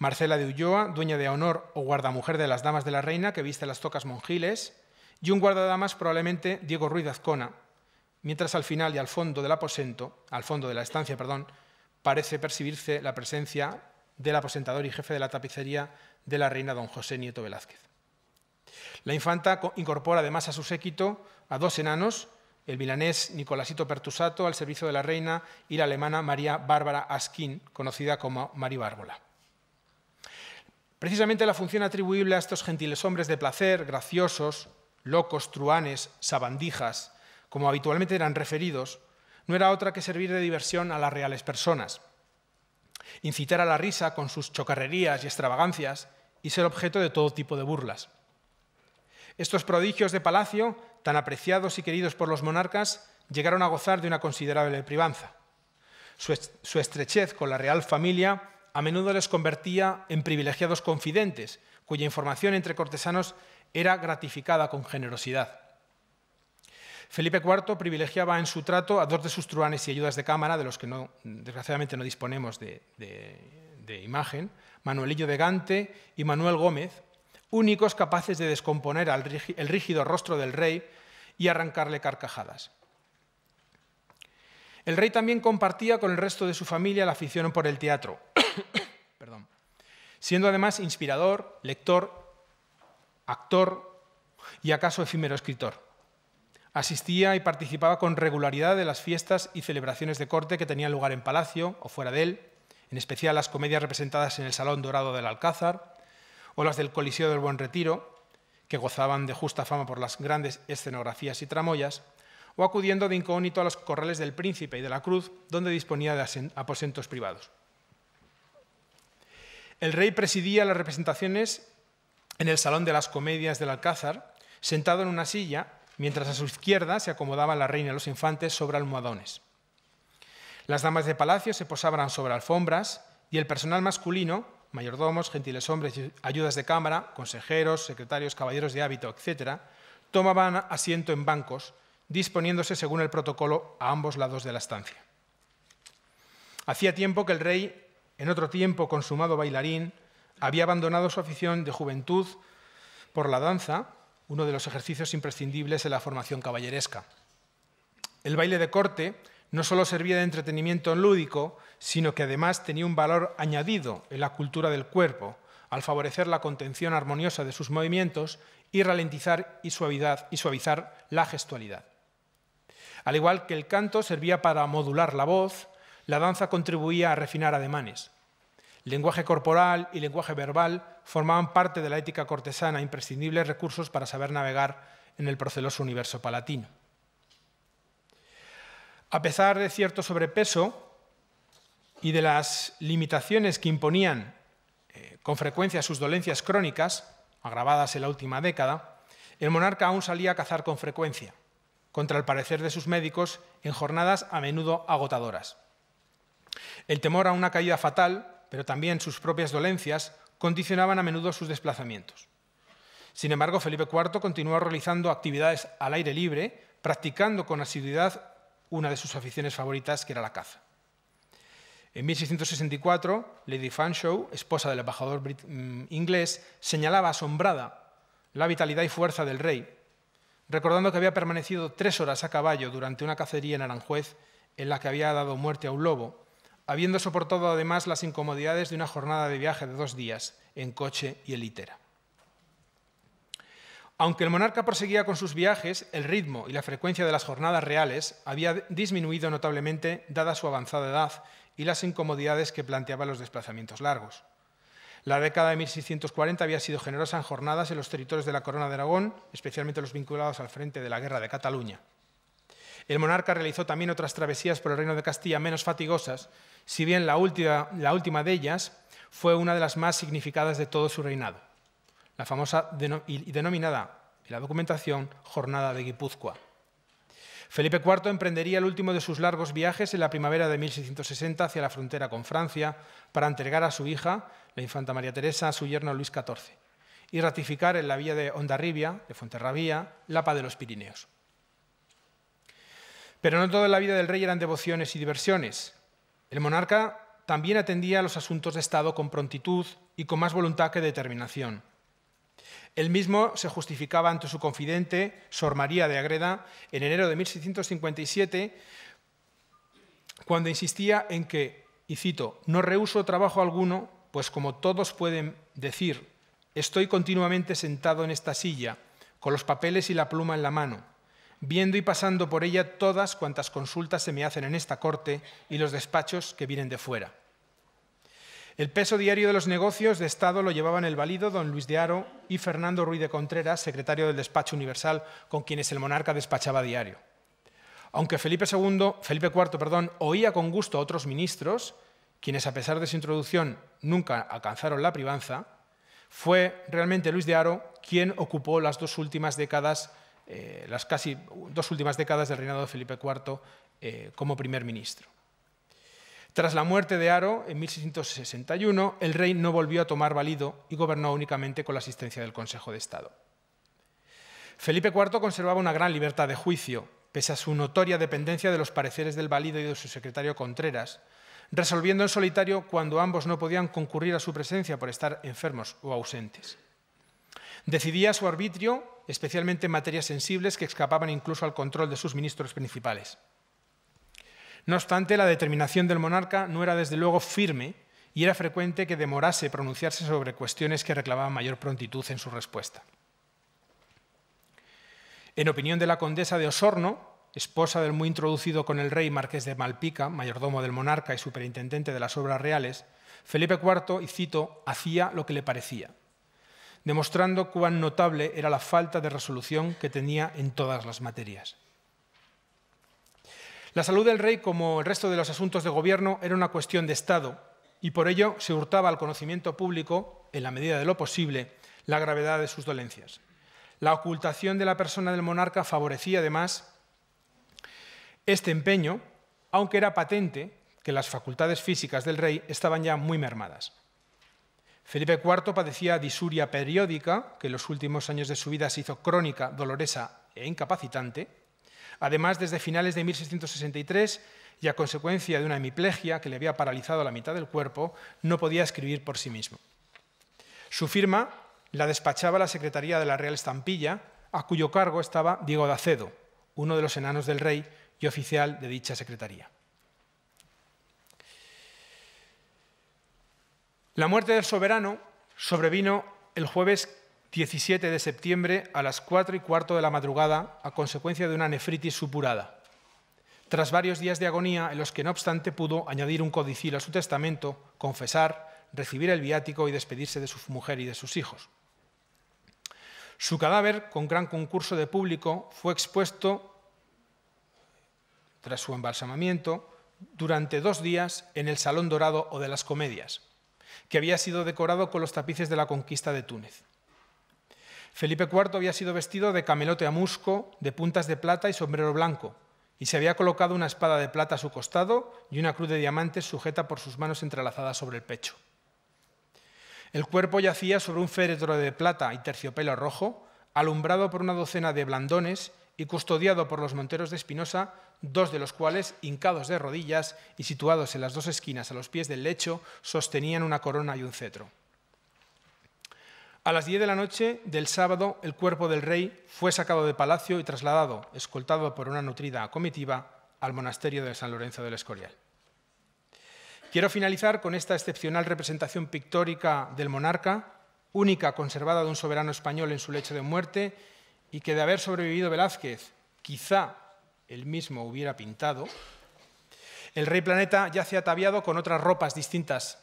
Marcela de Ulloa, dueña de honor o guardamujer de las damas de la reina, que viste las tocas monjiles, y un guardadamas probablemente Diego Ruiz Azcona, mientras al final y al fondo del aposento, al fondo de la estancia, perdón, parece percibirse la presencia del aposentador y jefe de la tapicería de la reina don José Nieto Velázquez. La infanta incorpora además a su séquito a dos enanos, el milanés Nicolasito Pertusato al servicio de la reina y la alemana María Bárbara Askin, conocida como Mari Precisamente la función atribuible a estos gentiles hombres de placer, graciosos, locos, truanes, sabandijas, como habitualmente eran referidos, no era otra que servir de diversión a las reales personas, incitar a la risa con sus chocarrerías y extravagancias y ser objeto de todo tipo de burlas. Estos prodigios de palacio, tan apreciados y queridos por los monarcas, llegaron a gozar de una considerable privanza. Su, estrechez con la real familia a menudo les convertía en privilegiados confidentes, cuya información entre cortesanos era gratificada con generosidad. Felipe IV privilegiaba en su trato a dos de sus truanes y ayudas de cámara, de los que no, desgraciadamente no disponemos de, imagen, Manuelillo de Gante y Manuel Gómez, únicos capaces de descomponer el rígido rostro del rey y arrancarle carcajadas. El rey también compartía con el resto de su familia la afición por el teatro, siendo además inspirador, lector, actor y acaso efímero escritor. Asistía y participaba con regularidad de las fiestas y celebraciones de corte que tenían lugar en Palacio o fuera de él, en especial las comedias representadas en el Salón Dorado del Alcázar o las del Coliseo del Buen Retiro, que gozaban de justa fama por las grandes escenografías y tramoyas, o acudiendo de incógnito a los corrales del Príncipe y de la Cruz, donde disponía de aposentos privados. El rey presidía las representaciones en el Salón de las Comedias del Alcázar, sentado en una silla mientras a su izquierda se acomodaban la reina y los infantes sobre almohadones. Las damas de palacio se posaban sobre alfombras y el personal masculino, mayordomos, gentiles hombres, ayudas de cámara, consejeros, secretarios, caballeros de hábito, etc., tomaban asiento en bancos, disponiéndose según el protocolo a ambos lados de la estancia. Hacía tiempo que el rey, en otro tiempo consumado bailarín, había abandonado su afición de juventud por la danza uno de los ejercicios imprescindibles en la formación caballeresca. El baile de corte no solo servía de entretenimiento lúdico, sino que además tenía un valor añadido en la cultura del cuerpo, al favorecer la contención armoniosa de sus movimientos y ralentizar y, y suavizar la gestualidad. Al igual que el canto servía para modular la voz, la danza contribuía a refinar ademanes. Lenguaje corporal y lenguaje verbal formaban parte de la ética cortesana, imprescindibles recursos para saber navegar en el proceloso universo palatino. A pesar de cierto sobrepeso y de las limitaciones que imponían eh, con frecuencia sus dolencias crónicas, agravadas en la última década, el monarca aún salía a cazar con frecuencia, contra el parecer de sus médicos, en jornadas a menudo agotadoras. El temor a una caída fatal pero también sus propias dolencias, condicionaban a menudo sus desplazamientos. Sin embargo, Felipe IV continuó realizando actividades al aire libre, practicando con asiduidad una de sus aficiones favoritas, que era la caza. En 1664, Lady Fanshawe, esposa del embajador mm, inglés, señalaba asombrada la vitalidad y fuerza del rey, recordando que había permanecido tres horas a caballo durante una cacería en Aranjuez en la que había dado muerte a un lobo habiendo soportado además las incomodidades de una jornada de viaje de dos días en coche y en litera. Aunque el monarca proseguía con sus viajes, el ritmo y la frecuencia de las jornadas reales había disminuido notablemente dada su avanzada edad y las incomodidades que planteaban los desplazamientos largos. La década de 1640 había sido generosa en jornadas en los territorios de la Corona de Aragón, especialmente los vinculados al frente de la Guerra de Cataluña. El monarca realizó también otras travesías por el reino de Castilla menos fatigosas, si bien la última, de ellas fue una de las más significadas de todo su reinado, la famosa y denominada en la documentación Jornada de Guipúzcoa. Felipe IV emprendería el último de sus largos viajes en la primavera de 1660 hacia la frontera con Francia para entregar a su hija, la infanta María Teresa, a su yerno Luis XIV y ratificar en la vía de Ondarribia, de Fuenterrabía, la paz de los Pirineos. Pero no toda la vida del rey eran devociones y diversiones. El monarca también atendía a los asuntos de Estado con prontitud y con más voluntad que determinación. Él mismo se justificaba ante su confidente, Sor María de Agreda, en enero de 1657, cuando insistía en que, y cito, no rehuso trabajo alguno, pues como todos pueden decir, estoy continuamente sentado en esta silla, con los papeles y la pluma en la mano viendo y pasando por ella todas cuantas consultas se me hacen en esta corte y los despachos que vienen de fuera. El peso diario de los negocios de Estado lo llevaban el valido don Luis de Haro y Fernando Ruiz de Contreras, secretario del Despacho Universal, con quienes el monarca despachaba diario. Aunque Felipe, II, Felipe IV perdón, oía con gusto a otros ministros, quienes a pesar de su introducción nunca alcanzaron la privanza, fue realmente Luis de Haro quien ocupó las dos últimas décadas eh, las casi dos últimas décadas del reinado de Felipe IV eh, como primer ministro. Tras la muerte de Aro en 1661, el rey no volvió a tomar valido y gobernó únicamente con la asistencia del Consejo de Estado. Felipe IV conservaba una gran libertad de juicio, pese a su notoria dependencia de los pareceres del valido y de su secretario Contreras, resolviendo en solitario cuando ambos no podían concurrir a su presencia por estar enfermos o ausentes. Decidía su arbitrio, especialmente en materias sensibles que escapaban incluso al control de sus ministros principales. No obstante, la determinación del monarca no era desde luego firme y era frecuente que demorase pronunciarse sobre cuestiones que reclamaban mayor prontitud en su respuesta. En opinión de la condesa de Osorno, esposa del muy introducido con el rey marqués de Malpica, mayordomo del monarca y superintendente de las obras reales, Felipe IV, y cito, hacía lo que le parecía demostrando cuán notable era la falta de resolución que tenía en todas las materias. La salud del rey, como el resto de los asuntos de gobierno, era una cuestión de Estado y por ello se hurtaba al conocimiento público, en la medida de lo posible, la gravedad de sus dolencias. La ocultación de la persona del monarca favorecía, además, este empeño, aunque era patente que las facultades físicas del rey estaban ya muy mermadas. Felipe IV padecía disuria periódica, que en los últimos años de su vida se hizo crónica, dolorosa e incapacitante. Además, desde finales de 1663 y a consecuencia de una hemiplegia que le había paralizado la mitad del cuerpo, no podía escribir por sí mismo. Su firma la despachaba la Secretaría de la Real Estampilla, a cuyo cargo estaba Diego de Acedo, uno de los enanos del rey y oficial de dicha secretaría. La muerte del soberano sobrevino el jueves 17 de septiembre a las 4 y cuarto de la madrugada a consecuencia de una nefritis supurada. Tras varios días de agonía en los que no obstante pudo añadir un codicil a su testamento, confesar, recibir el viático y despedirse de su mujer y de sus hijos. Su cadáver, con gran concurso de público, fue expuesto tras su embalsamamiento durante dos días en el Salón Dorado o de las Comedias que había sido decorado con los tapices de la conquista de Túnez. Felipe IV había sido vestido de camelote a musco, de puntas de plata y sombrero blanco, y se había colocado una espada de plata a su costado y una cruz de diamantes sujeta por sus manos entrelazadas sobre el pecho. El cuerpo yacía sobre un féretro de plata y terciopelo rojo, alumbrado por una docena de blandones y custodiado por los monteros de Espinosa dos de los cuales, hincados de rodillas y situados en las dos esquinas a los pies del lecho, sostenían una corona y un cetro. A las diez de la noche del sábado, el cuerpo del rey fue sacado de palacio y trasladado, escoltado por una nutrida comitiva, al monasterio de San Lorenzo del Escorial. Quiero finalizar con esta excepcional representación pictórica del monarca, única conservada de un soberano español en su lecho de muerte, y que de haber sobrevivido Velázquez, quizá él mismo hubiera pintado, el rey planeta yace ataviado con otras ropas distintas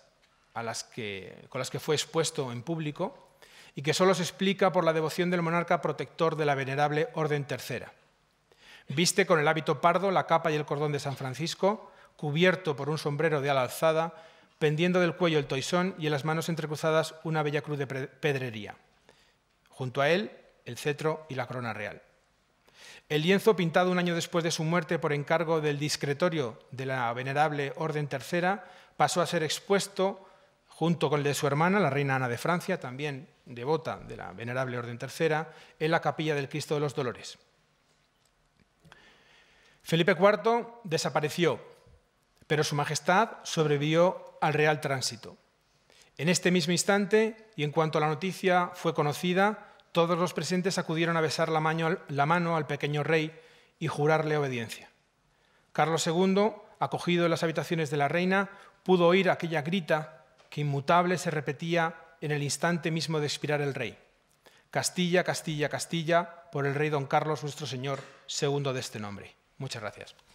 a las que, con las que fue expuesto en público y que solo se explica por la devoción del monarca protector de la venerable Orden Tercera. Viste con el hábito pardo, la capa y el cordón de San Francisco, cubierto por un sombrero de ala alzada, pendiendo del cuello el toisón y en las manos entrecruzadas una bella cruz de pedrería. Junto a él, el cetro y la corona real. El lienzo pintado un año después de su muerte por encargo del discretorio de la venerable Orden Tercera pasó a ser expuesto junto con el de su hermana, la reina Ana de Francia, también devota de la venerable Orden Tercera, en la capilla del Cristo de los Dolores. Felipe IV desapareció, pero Su Majestad sobrevivió al Real Tránsito. En este mismo instante, y en cuanto a la noticia fue conocida, todos los presentes acudieron a besar la mano al pequeño rey y jurarle obediencia. Carlos II, acogido en las habitaciones de la reina, pudo oír aquella grita que inmutable se repetía en el instante mismo de expirar el rey. Castilla, Castilla, Castilla, por el rey don Carlos nuestro Señor, segundo de este nombre. Muchas gracias.